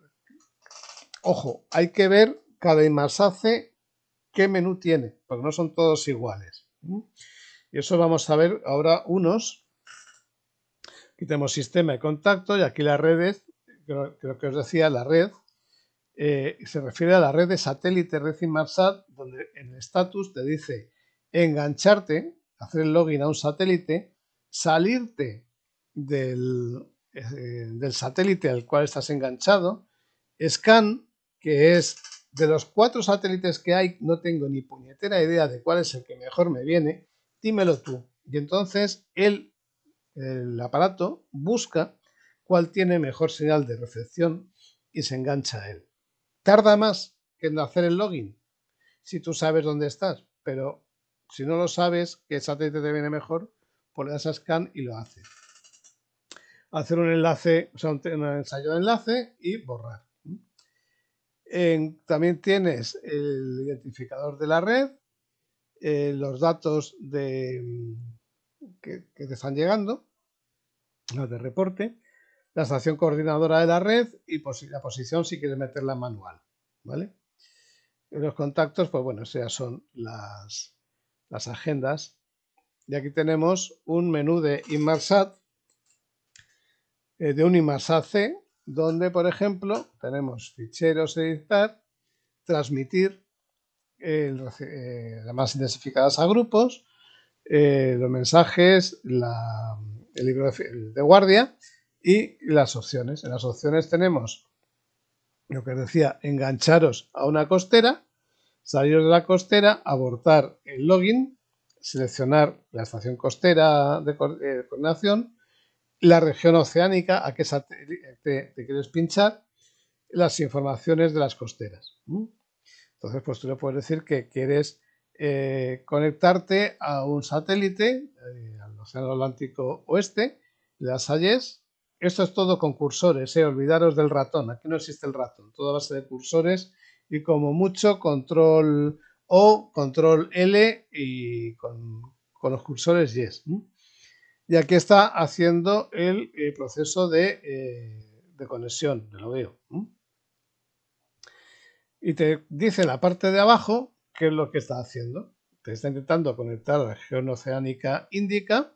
Ojo, hay que ver cada hace qué menú tiene, porque no son todos iguales. Y eso vamos a ver ahora unos. Aquí tenemos sistema de contacto y aquí las redes, creo, que os decía la red, eh, se refiere a la red de satélite Red Inmarsat, donde en el estatus te dice engancharte, hacer el login a un satélite, salirte del, eh, del satélite al cual estás enganchado, scan que es de los cuatro satélites que hay, no tengo ni puñetera idea de cuál es el que mejor me viene, dímelo tú. Y entonces el, el aparato busca cuál tiene mejor señal de recepción y se engancha a él. Tarda más que en hacer el login, si tú sabes dónde estás, pero si no lo sabes, qué satélite te viene mejor, pues a scan y lo hace. Hacer un enlace, o sea, un ensayo de enlace y borrar también tienes el identificador de la red, eh, los datos de, mm, que, te están llegando, los de reporte, la estación coordinadora de la red y la posición si quieres meterla manual. ¿vale? los contactos, pues bueno, esas son las, las agendas. Y aquí tenemos un menú de Inmarsat, eh, de un Inmarsat C, donde, por ejemplo, tenemos ficheros editar, transmitir, las eh, más eh, además identificadas a grupos, eh, los mensajes, el libro de, de, guardia y las opciones. En las opciones tenemos lo que os decía, engancharos a una costera, saliros de la costera, abortar el login, seleccionar la estación costera de coordinación la región oceánica, a qué satélite te, quieres pinchar, las informaciones de las costeras. Entonces, pues tú le puedes decir que quieres eh, conectarte a un satélite eh, al Océano Atlántico Oeste, las AYES, Esto es todo con cursores, eh, olvidaros del ratón, aquí no existe el ratón, toda base de cursores y como mucho control o, control L y con, los cursores yes y aquí está haciendo el, eh, proceso de, conexión, eh, de, conexión, veo. Y te dice la parte de abajo qué es lo que está haciendo. Te está intentando conectar a la región oceánica índica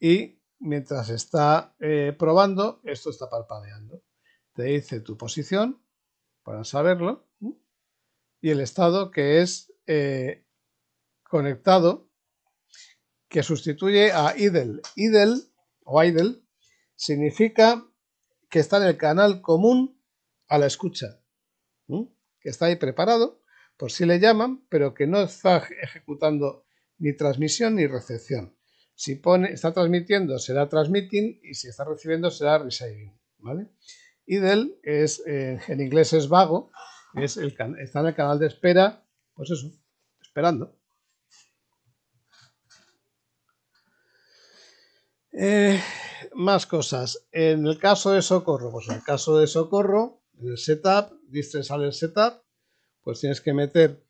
y mientras está eh, probando, esto está parpadeando. Te dice tu posición para saberlo y el estado que es conectado que sustituye a idle, idle o idle significa que está en el canal común a la escucha, que está ahí preparado por si le llaman, pero que no está ejecutando ni transmisión ni recepción. Si pone, está transmitiendo será transmitting y si está recibiendo será receiving. ¿vale? Idle es, eh, en inglés es vago, es el, está en el canal de espera, pues eso, esperando. Eh, más cosas. En el caso de socorro, pues en el caso de socorro, en el setup, diste sale el setup, pues tienes que meter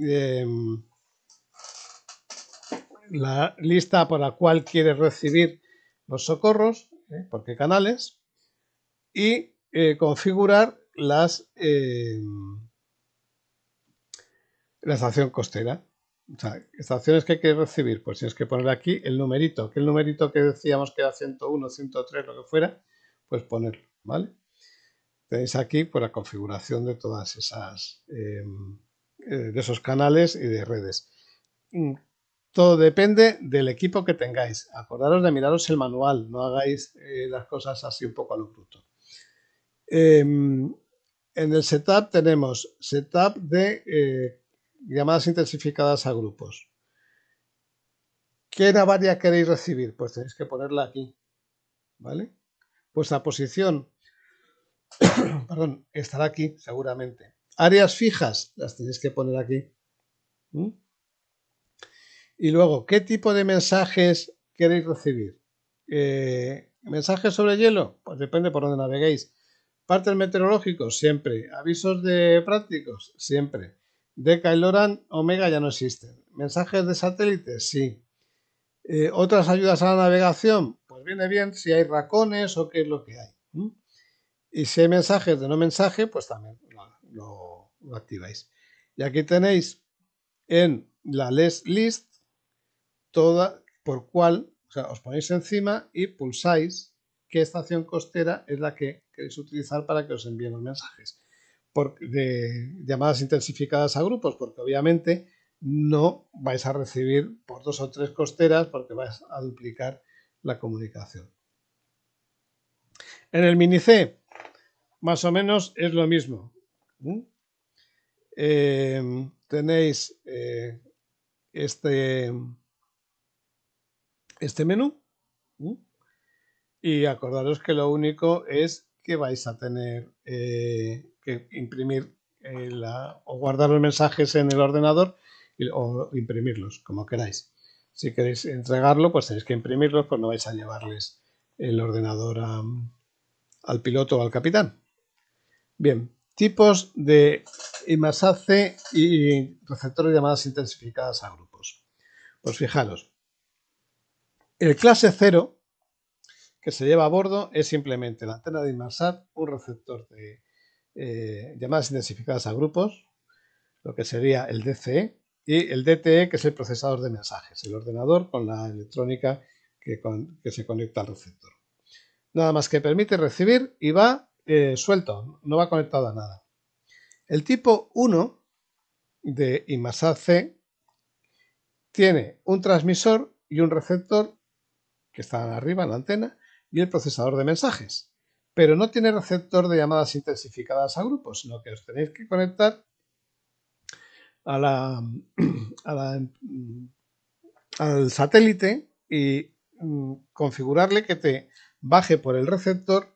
em, la lista por la cual quieres recibir los socorros, ¿eh? porque canales, y eh, configurar las, em, la estación costera. O sea, estaciones que hay que recibir, pues tienes que poner aquí el numerito, que el numerito que decíamos que era 101, 103, lo que fuera, pues ponerlo, ¿vale? Tenéis aquí pues, la configuración de todas esas, eh, eh, de esos canales y de redes. Mm, todo depende del equipo que tengáis. Acordaros de miraros el manual, no hagáis eh, las cosas así un poco a lo bruto. Em, en el setup tenemos setup de llamadas intensificadas a grupos. ¿Qué navaria queréis recibir? Pues tenéis que ponerla aquí. ¿Vale? Pues la posición perdón, estará aquí seguramente. Áreas fijas las tenéis que poner aquí. Y luego, ¿qué tipo de mensajes queréis recibir? Eh, ¿Mensajes sobre hielo? Pues depende por dónde naveguéis. Partes meteorológicos, siempre. Avisos de prácticos, siempre. Deca y Loran, Omega ya no existen. ¿Mensajes de satélite? Sí. Eh, ¿Otras ayudas a la navegación? Pues viene bien si hay racones o qué es lo que hay. Y si hay mensajes de no mensaje, pues también lo, activáis. Y aquí tenéis en la les list toda por cual os ponéis encima y pulsáis qué estación costera es la que queréis utilizar para que os envíen los mensajes de llamadas intensificadas a grupos, porque obviamente no vais a recibir por dos o tres costeras porque vais a duplicar la comunicación. En el mini C, más o menos es lo mismo. Eh, tenéis eh, este, este menú y acordaros que lo único es que vais a tener eh, que imprimir eh, o guardar los mensajes en el ordenador o imprimirlos, como queráis. Si queréis entregarlo, pues tenéis que imprimirlos, pues no vais a llevarles el ordenador al piloto o al capitán. Bien, tipos de imasace y receptores de llamadas intensificadas a grupos. Pues fijaros, el clase 0 que se lleva a bordo es simplemente la antena de IMASAT, un receptor de llamadas eh, intensificadas a grupos, lo que sería el DCE, y el DTE, que es el procesador de mensajes, el ordenador con la electrónica que, se conecta al receptor. Nada más que permite recibir y va eh, suelto, no va conectado a nada. El tipo 1 de IMASA C tiene un transmisor y un receptor que están arriba en la antena y el procesador de mensajes pero no tiene receptor de llamadas intensificadas a grupos, sino que os tenéis que conectar mm, al satélite y mm, configurarle que te baje por el receptor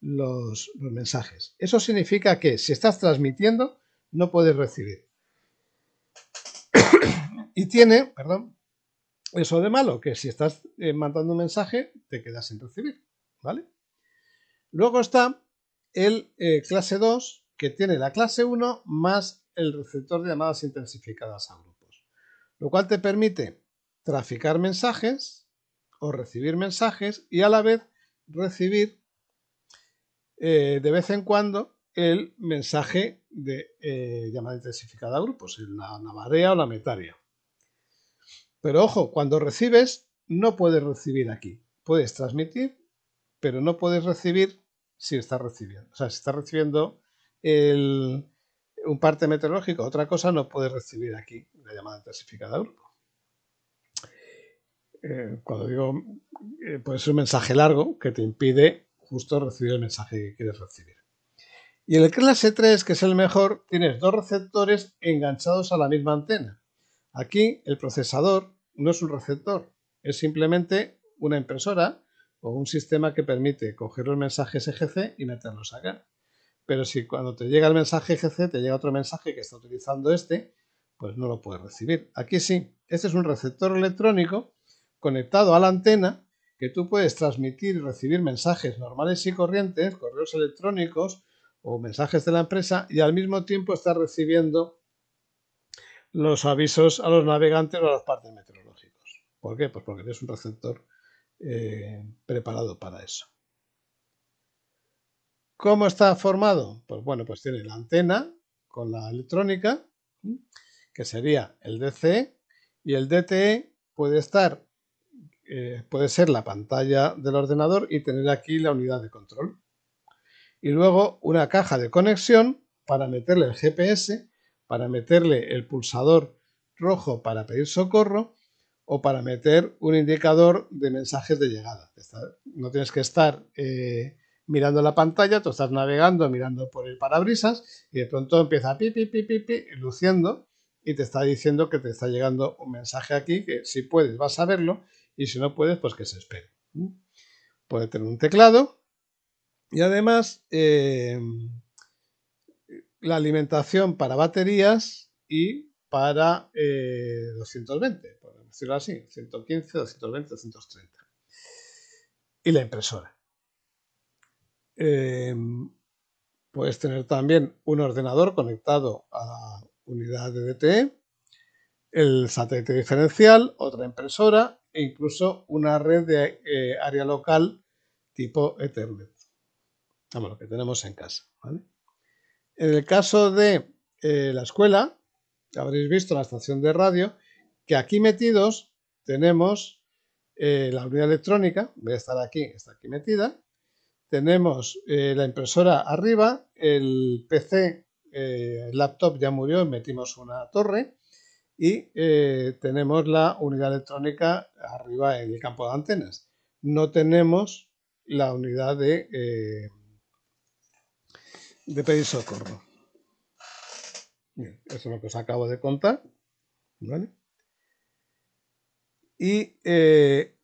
los, mensajes. Eso significa que si estás transmitiendo, no puedes recibir. y tiene, perdón, eso de malo, que si estás eh, mandando un mensaje, te quedas sin recibir. ¿Vale? Luego está el eh, clase 2, que tiene la clase 1 más el receptor de llamadas intensificadas a grupos, lo cual te permite traficar mensajes o recibir mensajes y a la vez recibir eh, de vez en cuando el mensaje de eh, llamada intensificada a grupos, la marea o la metaria. Pero ojo, cuando recibes, no puedes recibir aquí. Puedes transmitir pero no puedes recibir si estás recibiendo. O sea, si estás recibiendo un parte meteorológico, otra cosa, no puedes recibir aquí la llamada clasificada eh, cuando digo, eh, puede ser un mensaje largo que te impide justo recibir el mensaje que quieres recibir. Y en el clase 3, que es el mejor, tienes dos receptores enganchados a la misma antena. Aquí el procesador no es un receptor, es simplemente una impresora o un sistema que permite coger los mensajes EGC y meterlos acá. Pero si cuando te llega el mensaje EGC te llega otro mensaje que está utilizando este, pues no lo puedes recibir. Aquí sí, este es un receptor electrónico conectado a la antena que tú puedes transmitir y recibir mensajes normales y corrientes, correos electrónicos o mensajes de la empresa y al mismo tiempo estar recibiendo los avisos a los navegantes o a las partes meteorológicos. ¿Por qué? Pues porque es un receptor eh, preparado para eso. ¿Cómo está formado? Pues bueno, pues tiene la antena con la electrónica, que sería el DCE, y el DTE puede estar, eh, puede ser la pantalla del ordenador y tener aquí la unidad de control. Y luego una caja de conexión para meterle el GPS, para meterle el pulsador rojo para pedir socorro o para meter un indicador de mensajes de llegada. No tienes que estar eh, mirando la pantalla, tú estás navegando, mirando por el parabrisas y de pronto empieza a pi, pi, pi, pi, pi, luciendo y te está diciendo que te está llegando un mensaje aquí que si puedes vas a verlo y si no puedes pues que se espere. Puede tener un teclado y además em, la alimentación para baterías y para 220. Eh, decirlo así, 115, 220, 230. Y la impresora. Eh, puedes tener también un ordenador conectado a la unidad de DTE, el satélite diferencial, otra impresora e incluso una red de eh, área local tipo Ethernet. Vamos, lo que tenemos en casa. En el caso de eh, la escuela, habréis visto la estación de radio, que aquí metidos tenemos eh, la unidad electrónica, voy a estar aquí, está aquí metida, tenemos eh, la impresora arriba, el PC, eh, el laptop ya murió, metimos una torre y tenemos la unidad electrónica arriba en el campo de antenas. No tenemos la unidad de, de pedir socorro. eso es lo que os acabo de contar. ¿Vale? Y eh,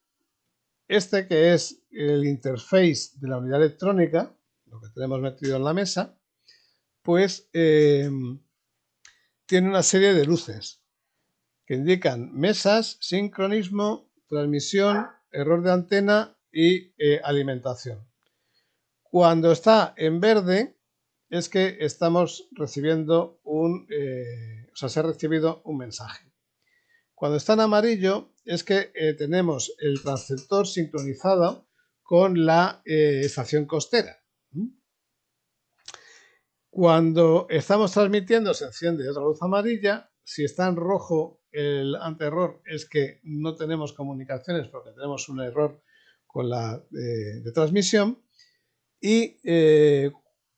este que es el interface de la unidad electrónica, lo que tenemos metido en la mesa, pues eh, tiene una serie de luces que indican mesas, sincronismo, transmisión, error de antena y eh, alimentación. Cuando está en verde es que estamos recibiendo un, o sea, se ha recibido un mensaje. Cuando está en amarillo es que eh, tenemos el transceptor sincronizado con la eh, estación costera. Cuando estamos transmitiendo se enciende otra luz amarilla. Si está en rojo el anterror es que no tenemos comunicaciones porque tenemos un error con la eh, de transmisión. Y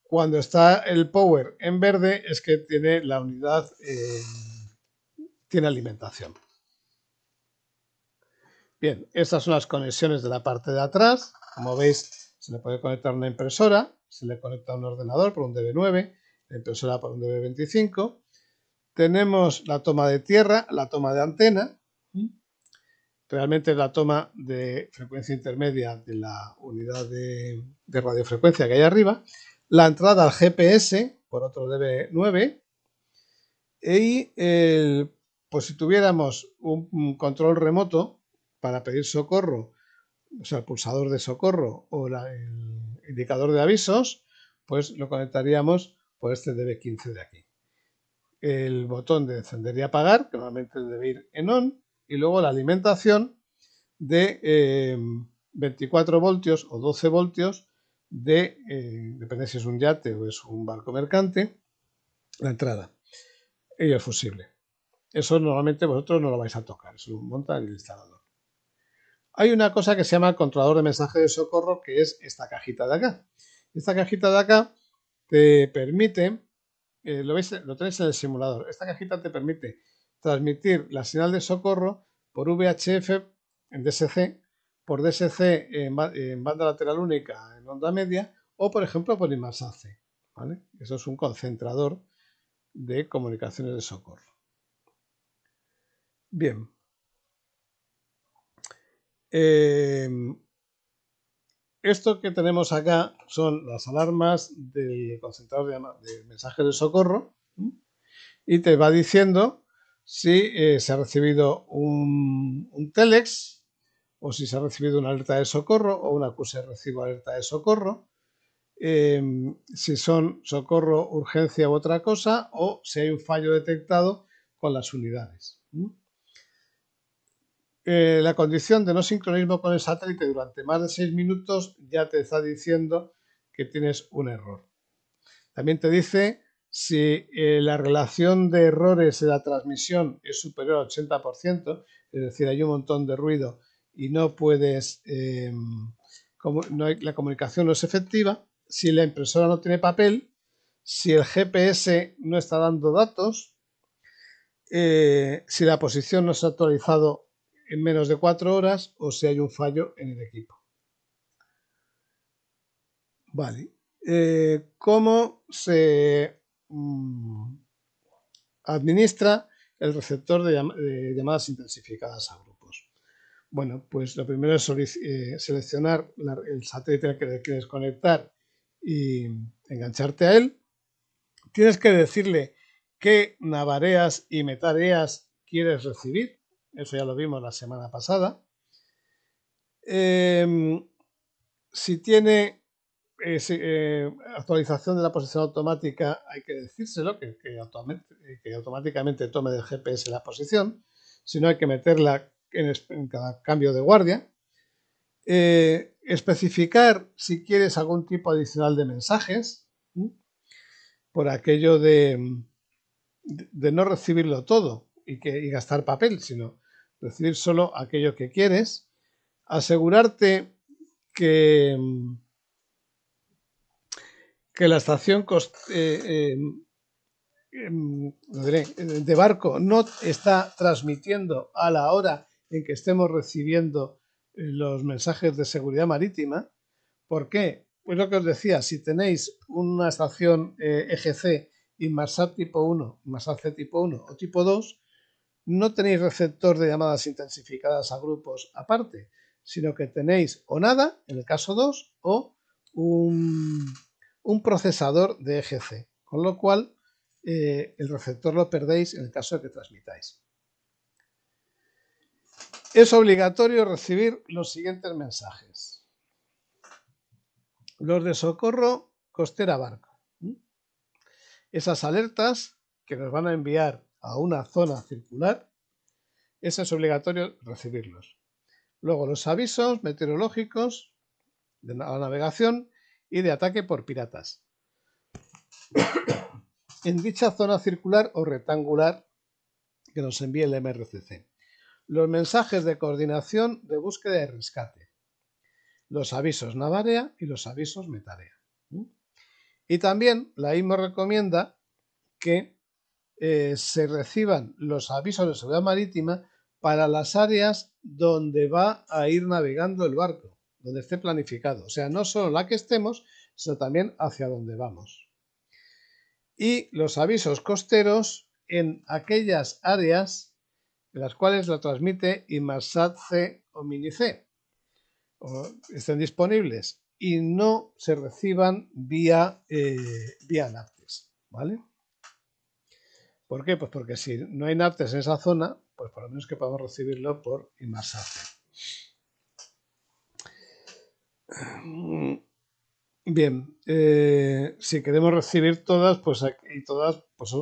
cuando está el power en verde es que tiene la unidad, tiene alimentación. Bien, estas son las conexiones de la parte de atrás. Como veis, se le puede conectar una impresora, se le conecta un ordenador por un DB9, la impresora por un DB25. Tenemos la toma de tierra, la toma de antena. Realmente la toma de frecuencia intermedia de la unidad de, radiofrecuencia que hay arriba. La entrada al GPS por otro DB9. Y el, pues si tuviéramos un control remoto, para pedir socorro, o sea, el pulsador de socorro o el indicador de avisos, pues lo conectaríamos por pues este DB15 de aquí. El botón de encender y apagar, que normalmente debe ir en on, y luego la alimentación de 24 em, voltios o 12 voltios de, eh, depende si es un yate o es un barco mercante, la entrada y el fusible. Eso normalmente vosotros no lo vais a tocar, eso lo monta el instalador hay una cosa que se llama controlador de mensaje de socorro, que es esta cajita de acá. Esta cajita de acá te permite, eh, lo, veis, lo tenéis en el simulador, esta cajita te permite transmitir la señal de socorro por VHF en DSC, por DSC en, banda lateral única en onda media o por ejemplo por IMAX-AC. Eso es un concentrador de comunicaciones de socorro. Bien, Em, esto que tenemos acá son las alarmas del concentrador de, mensaje de socorro y te va diciendo si eh, se ha recibido un, telex o si se ha recibido una alerta de socorro o una se recibo alerta de socorro, em, si son socorro, urgencia u otra cosa o si hay un fallo detectado con las unidades. Eh, la condición de no sincronismo con el satélite durante más de 6 minutos ya te está diciendo que tienes un error. También te dice si eh, la relación de errores en la transmisión es superior al 80%, es decir, hay un montón de ruido y no puedes, eh, como, la comunicación no es efectiva, si la impresora no tiene papel, si el GPS no está dando datos, si la posición no se ha actualizado en menos de cuatro horas o si hay un fallo en el equipo. Vale. Eh, ¿Cómo se mm, administra el receptor de, llamadas intensificadas a grupos? Bueno, pues lo primero es eh, seleccionar el satélite al que quieres conectar y engancharte a él. Tienes que decirle qué navareas y metareas quieres recibir eso ya lo vimos la semana pasada. Em, si tiene eh, actualización de la posición automática, hay que decírselo, que, que, automáticamente tome del GPS la posición. Si no, hay que meterla en, cada cambio de guardia. Eh, especificar si quieres algún tipo adicional de mensajes, por aquello de, de no recibirlo todo y, que, gastar papel, sino recibir solo aquello que quieres, asegurarte que, mm, que la estación eh, em, em, eh, de barco no está transmitiendo a la hora en que estemos recibiendo eh, los mensajes de seguridad marítima. ¿Por qué? Pues lo que os decía, si tenéis una estación EGC e y Inmarsat tipo 1, Inmarsat tipo 1 o tipo 2, no tenéis receptor de llamadas intensificadas a grupos aparte, sino que tenéis o nada, en el caso 2, o un, procesador de EGC, con lo cual eh, el receptor lo perdéis en el caso de que transmitáis. Es obligatorio recibir los siguientes mensajes. Los de socorro costera barco. ¿Mm? Esas alertas que nos van a enviar a una zona circular, eso es obligatorio recibirlos. Luego los avisos meteorológicos de la navegación y de ataque por piratas. en dicha zona circular o rectangular que nos envíe el MRCC. Los mensajes de coordinación de búsqueda y rescate. Los avisos navarea y los avisos metarea. Y también la IMO recomienda que eh, se reciban los avisos de seguridad marítima para las áreas donde va a ir navegando el barco, donde esté planificado. O sea, no solo la que estemos, sino también hacia donde vamos. Y los avisos costeros en aquellas áreas en las cuales lo transmite imasat C o Minic o estén disponibles y no se reciban vía, eh, vía ¿vale? ¿Por qué? Pues porque si no hay NARTES en esa zona, pues por lo menos que podamos recibirlo por imasac mm, Bien, eh, si queremos recibir todas, pues aquí todas, pues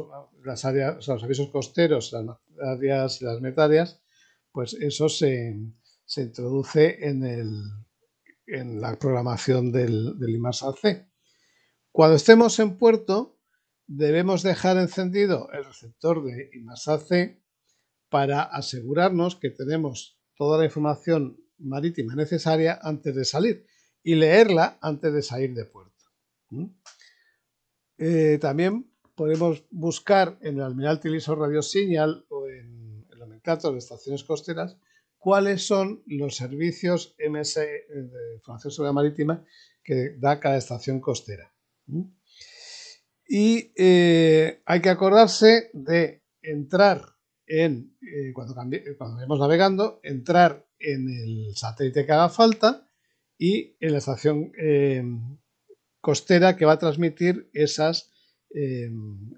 las áreas, los avisos costeros, las áreas y las metáreas, pues eso se, introduce en, el, en, la programación del, del IMASAC. Cuando estemos en puerto, debemos dejar encendido el receptor de IMASAC para asegurarnos que tenemos toda la información marítima necesaria antes de salir y leerla antes de salir de puerto. Eh, también podemos buscar en el Almirante Liso Radio Signal o en el nomenclator de estaciones costeras cuáles son los servicios MS e, eh, de Información la Marítima que da cada estación costera. Y eh, hay que acordarse de entrar en, eh, cuando, cuando navegando, entrar en el satélite que haga falta y en la estación eh, costera que va a transmitir esas,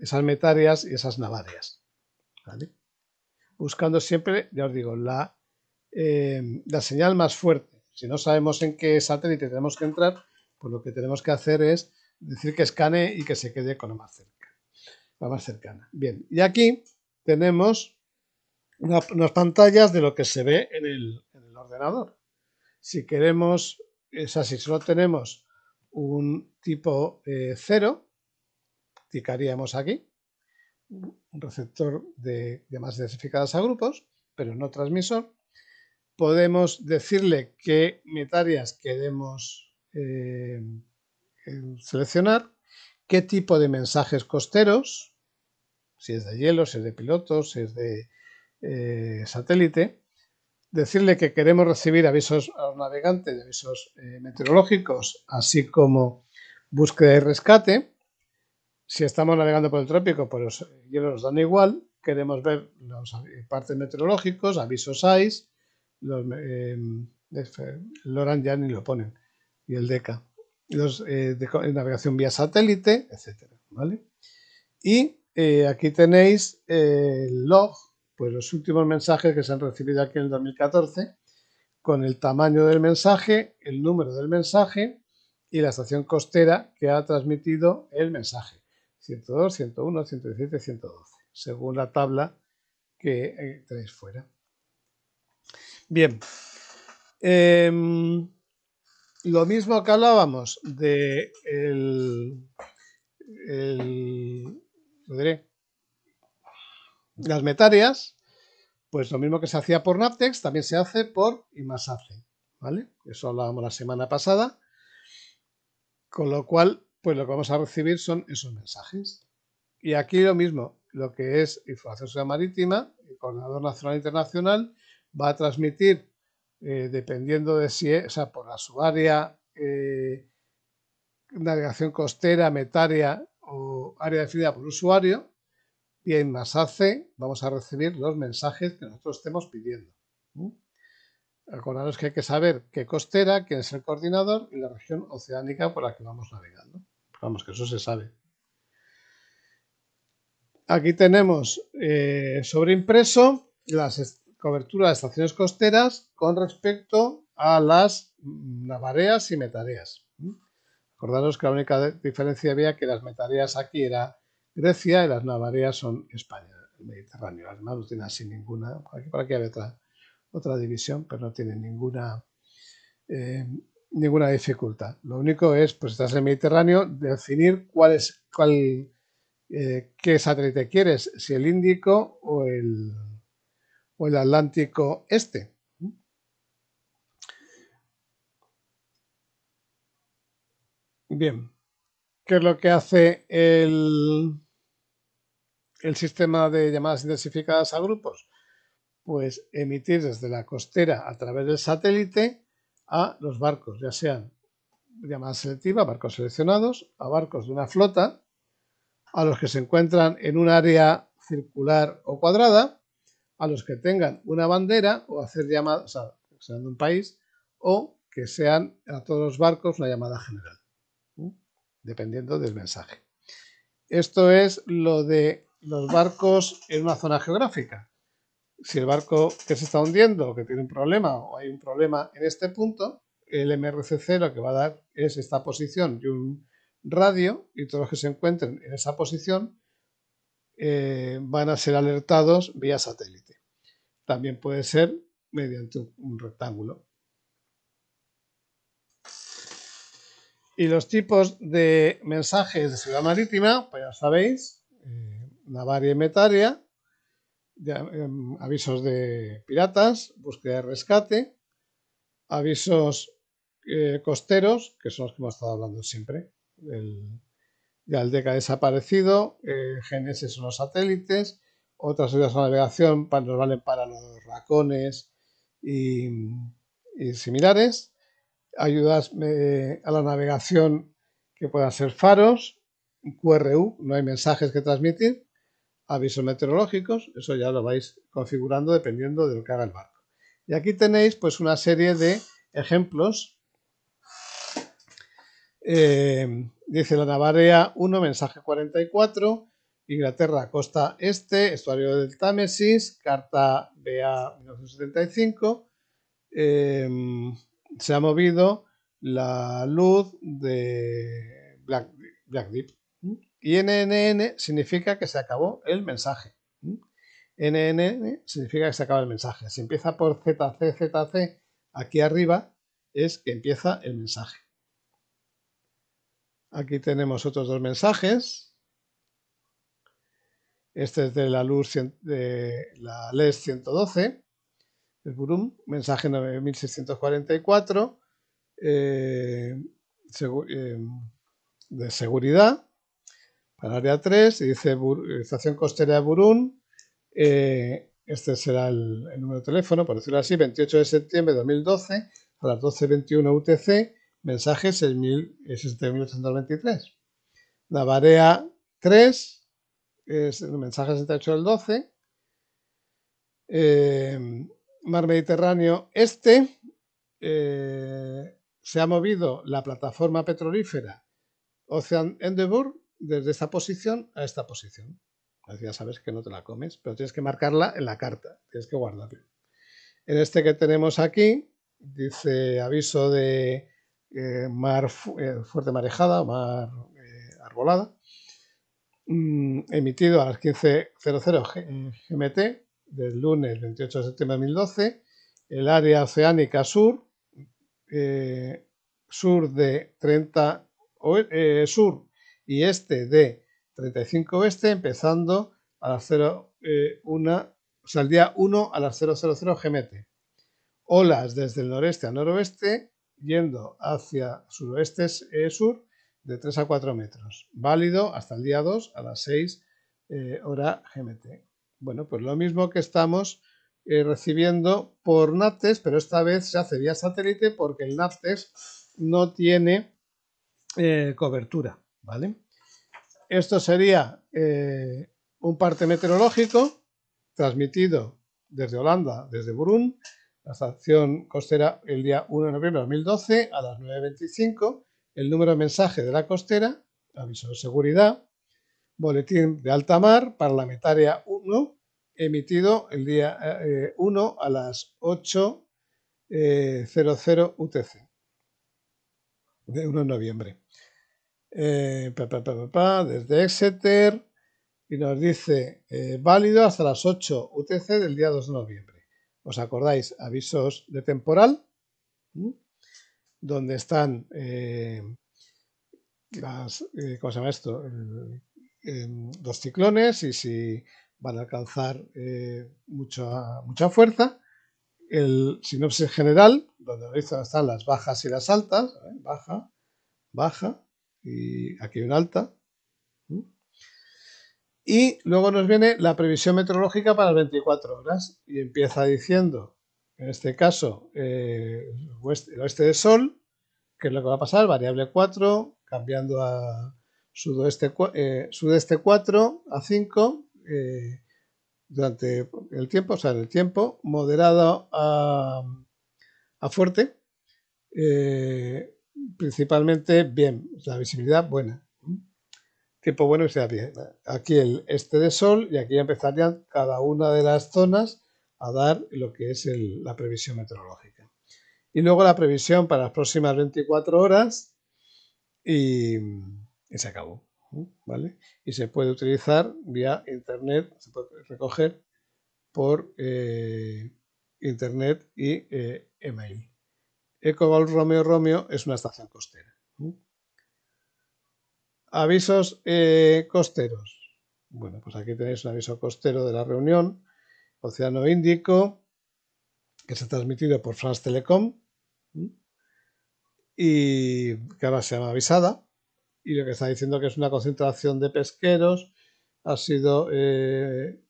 esas metarias y esas navarias. Buscando siempre, ya os digo, la, la señal más fuerte. Si no sabemos en qué satélite tenemos que entrar, pues lo que tenemos que hacer es decir que escane y que se quede con la más cerca, la más cercana. Bien, y aquí tenemos unas pantallas de lo que se ve en el, ordenador. Si queremos, o sea, si solo tenemos un tipo eh, cero ticaríamos aquí, un receptor de llamadas identificadas a grupos, pero no transmisor. Podemos decirle qué metarias queremos eh, seleccionar qué tipo de mensajes costeros, si es de hielo, si es de piloto, si es de eh, satélite, decirle que queremos recibir avisos a los navegantes, avisos eh, meteorológicos, así como búsqueda y rescate. Si estamos navegando por el trópico, pues los hielos nos dan igual. Queremos ver los eh, partes meteorológicos, avisos ice Loran ya ni lo ponen, y el DECA los, eh, de navegación vía satélite, etc. ¿vale? Y eh, aquí tenéis eh, el log, pues los últimos mensajes que se han recibido aquí en el 2014, con el tamaño del mensaje, el número del mensaje y la estación costera que ha transmitido el mensaje. 102, 101, 117, 112, según la tabla que tenéis fuera. Bien. Em, lo mismo que hablábamos de las metarias, pues lo mismo que se hacía por Naptex, también se hace por Imasace, ¿vale? Eso hablábamos la semana pasada, con lo cual, pues lo que vamos a recibir son esos mensajes. Y aquí lo mismo, lo que es Información Marítima, el Coordinador Nacional Internacional, va a transmitir eh, dependiendo de si es, por la área eh, navegación costera, metárea o área definida por usuario, y en hace vamos a recibir los mensajes que nosotros estemos pidiendo. Recordaros que hay que saber qué costera, quién es el coordinador y la región oceánica por la que vamos navegando. Vamos, que eso se sabe. Aquí tenemos eh, sobre impreso las, cobertura de estaciones costeras con respecto a las navareas y metareas. Acordaros que la única diferencia había que las metareas aquí era Grecia y las navareas son España, el Mediterráneo. además no tiene así ninguna. Aquí, por aquí hay otra, otra división, pero no tiene ninguna, eh, ninguna dificultad. Lo único es, pues estás en el Mediterráneo, definir cuál es, cuál, eh, qué satélite quieres, si el Índico o el o el Atlántico Este. Bien, ¿qué es lo que hace el, el sistema de llamadas intensificadas a grupos? Pues emitir desde la costera a través del satélite a los barcos, ya sean llamadas selectivas, barcos seleccionados, a barcos de una flota, a los que se encuentran en un área circular o cuadrada, a los que tengan una bandera o hacer llamadas, o sea, que sean de un país, o que sean a todos los barcos una llamada general, dependiendo del mensaje. Esto es lo de los barcos en una zona geográfica. Si el barco que se está hundiendo o que tiene un problema o hay un problema en este punto, el MRCC lo que va a dar es esta posición y un radio y todos los que se encuentren en esa posición eh, van a ser alertados vía satélite. También puede ser mediante un, rectángulo. Y los tipos de mensajes de ciudad marítima, pues ya sabéis, eh, navaria y metaria, em, avisos de piratas, búsqueda de rescate, avisos eh, costeros, que son los que hemos estado hablando siempre, el, ya Galdeca ha desaparecido, eh, GNS son los satélites, otras ayudas a navegación para, nos valen para los racones y, similares, ayudas eh, a la navegación que puedan ser faros, QRU, no hay mensajes que transmitir, avisos meteorológicos, eso ya lo vais configurando dependiendo de lo que haga el barco. Y aquí tenéis pues una serie de ejemplos eh, dice la Navarrea 1, mensaje 44, Inglaterra, costa este, estuario del Támesis, carta BA 1975. Em, se ha movido la luz de Black, Black Deep. Y NNN significa que se acabó el mensaje. NNN significa que se acaba el mensaje. Si empieza por ZCZC aquí arriba, es que empieza el mensaje. Aquí tenemos otros dos mensajes. Este es de la luz la LES 112, el Burum, mensaje 9644, eh, eh, de seguridad, para área 3, y dice Estación Costera de Burún. Eh, este será el, número de teléfono, por decirlo así, 28 de septiembre de 2012 a las 12.21 UTC Mensaje la barea 3, es el mensaje 68 del 12. Eh, mar Mediterráneo Este, eh, se ha movido la plataforma petrolífera Ocean Endeavour desde esta posición a esta posición. ya sabes que no te la comes, pero tienes que marcarla en la carta, tienes que guardarla. En este que tenemos aquí, dice aviso de eh, mar eh, fuerte marejada, mar eh, arbolada, mm, emitido a las 15.00 GMT del lunes 28 de septiembre de 2012, el área oceánica sur, sur de 30 sur y este de 35 oeste, empezando a las 0,1 o sea, el día 1 a las 000 GMT. Olas desde el noreste a noroeste yendo hacia suroeste e sur de 3 a 4 metros, válido hasta el día 2 a las 6 eh, hora GMT. Bueno, pues lo mismo que estamos eh, recibiendo por NATES, pero esta vez se hace vía satélite porque el NATES no tiene cobertura, ¿vale? Esto sería un parte meteorológico transmitido desde Holanda, desde Burún, la estación costera el día 1 de noviembre de 2012 a las 9.25, el número de mensaje de la costera, aviso de seguridad, boletín de alta mar, parlamentaria 1, emitido el día 1 eh, a las 8.00 eh, UTC de 1 de noviembre. Eh, desde Exeter y nos dice válido hasta las 8 UTC del día 2 de noviembre. ¿Os acordáis? Avisos de temporal, donde están eh, las, eh, esto? los eh, em, ciclones y si van a alcanzar mucha, mucha fuerza. El sinopsis general, donde están las bajas y las altas, baja, baja, y aquí hay una alta. Y luego nos viene la previsión meteorológica para 24 horas y empieza diciendo, en este caso, eh, el oeste de sol, que es lo que va a pasar, variable 4, cambiando a sudoeste, eh, sudeste 4 a 5 eh, durante el tiempo, o sea, en el tiempo, moderado a fuerte, principalmente bien, la visibilidad buena tiempo pues, bueno y sea bien. Aquí el este de sol y aquí empezarían cada una de las zonas a dar lo que es la previsión meteorológica. Y luego la previsión para las próximas 24 horas y, se acabó. ¿Vale? Y se puede utilizar vía internet, se puede recoger por eh, internet y eh, email. Ecoval Romeo Romeo es una estación costera. Avisos eh, costeros. Bueno, pues aquí tenéis un aviso costero de la reunión. Océano Índico, que se ha transmitido por France Telecom y que ahora se llama Avisada. Y lo que está diciendo que es una concentración de pesqueros ha sido encontrado eh,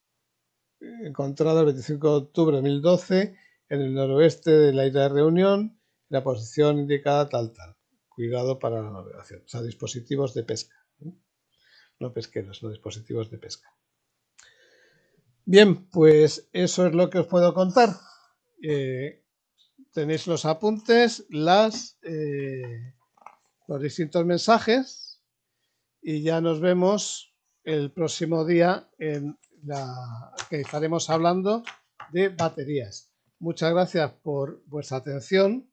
encontrada el 25 de octubre de 2012 en el noroeste de la isla de Reunión, en la posición indicada tal tal cuidado para la navegación. O sea, dispositivos de pesca. No, pesqueros, no dispositivos de pesca. Bien, pues eso es lo que os puedo contar. Eh, tenéis los apuntes, eh, los distintos mensajes y ya nos vemos el próximo día en la que estaremos hablando de baterías. Muchas gracias por vuestra atención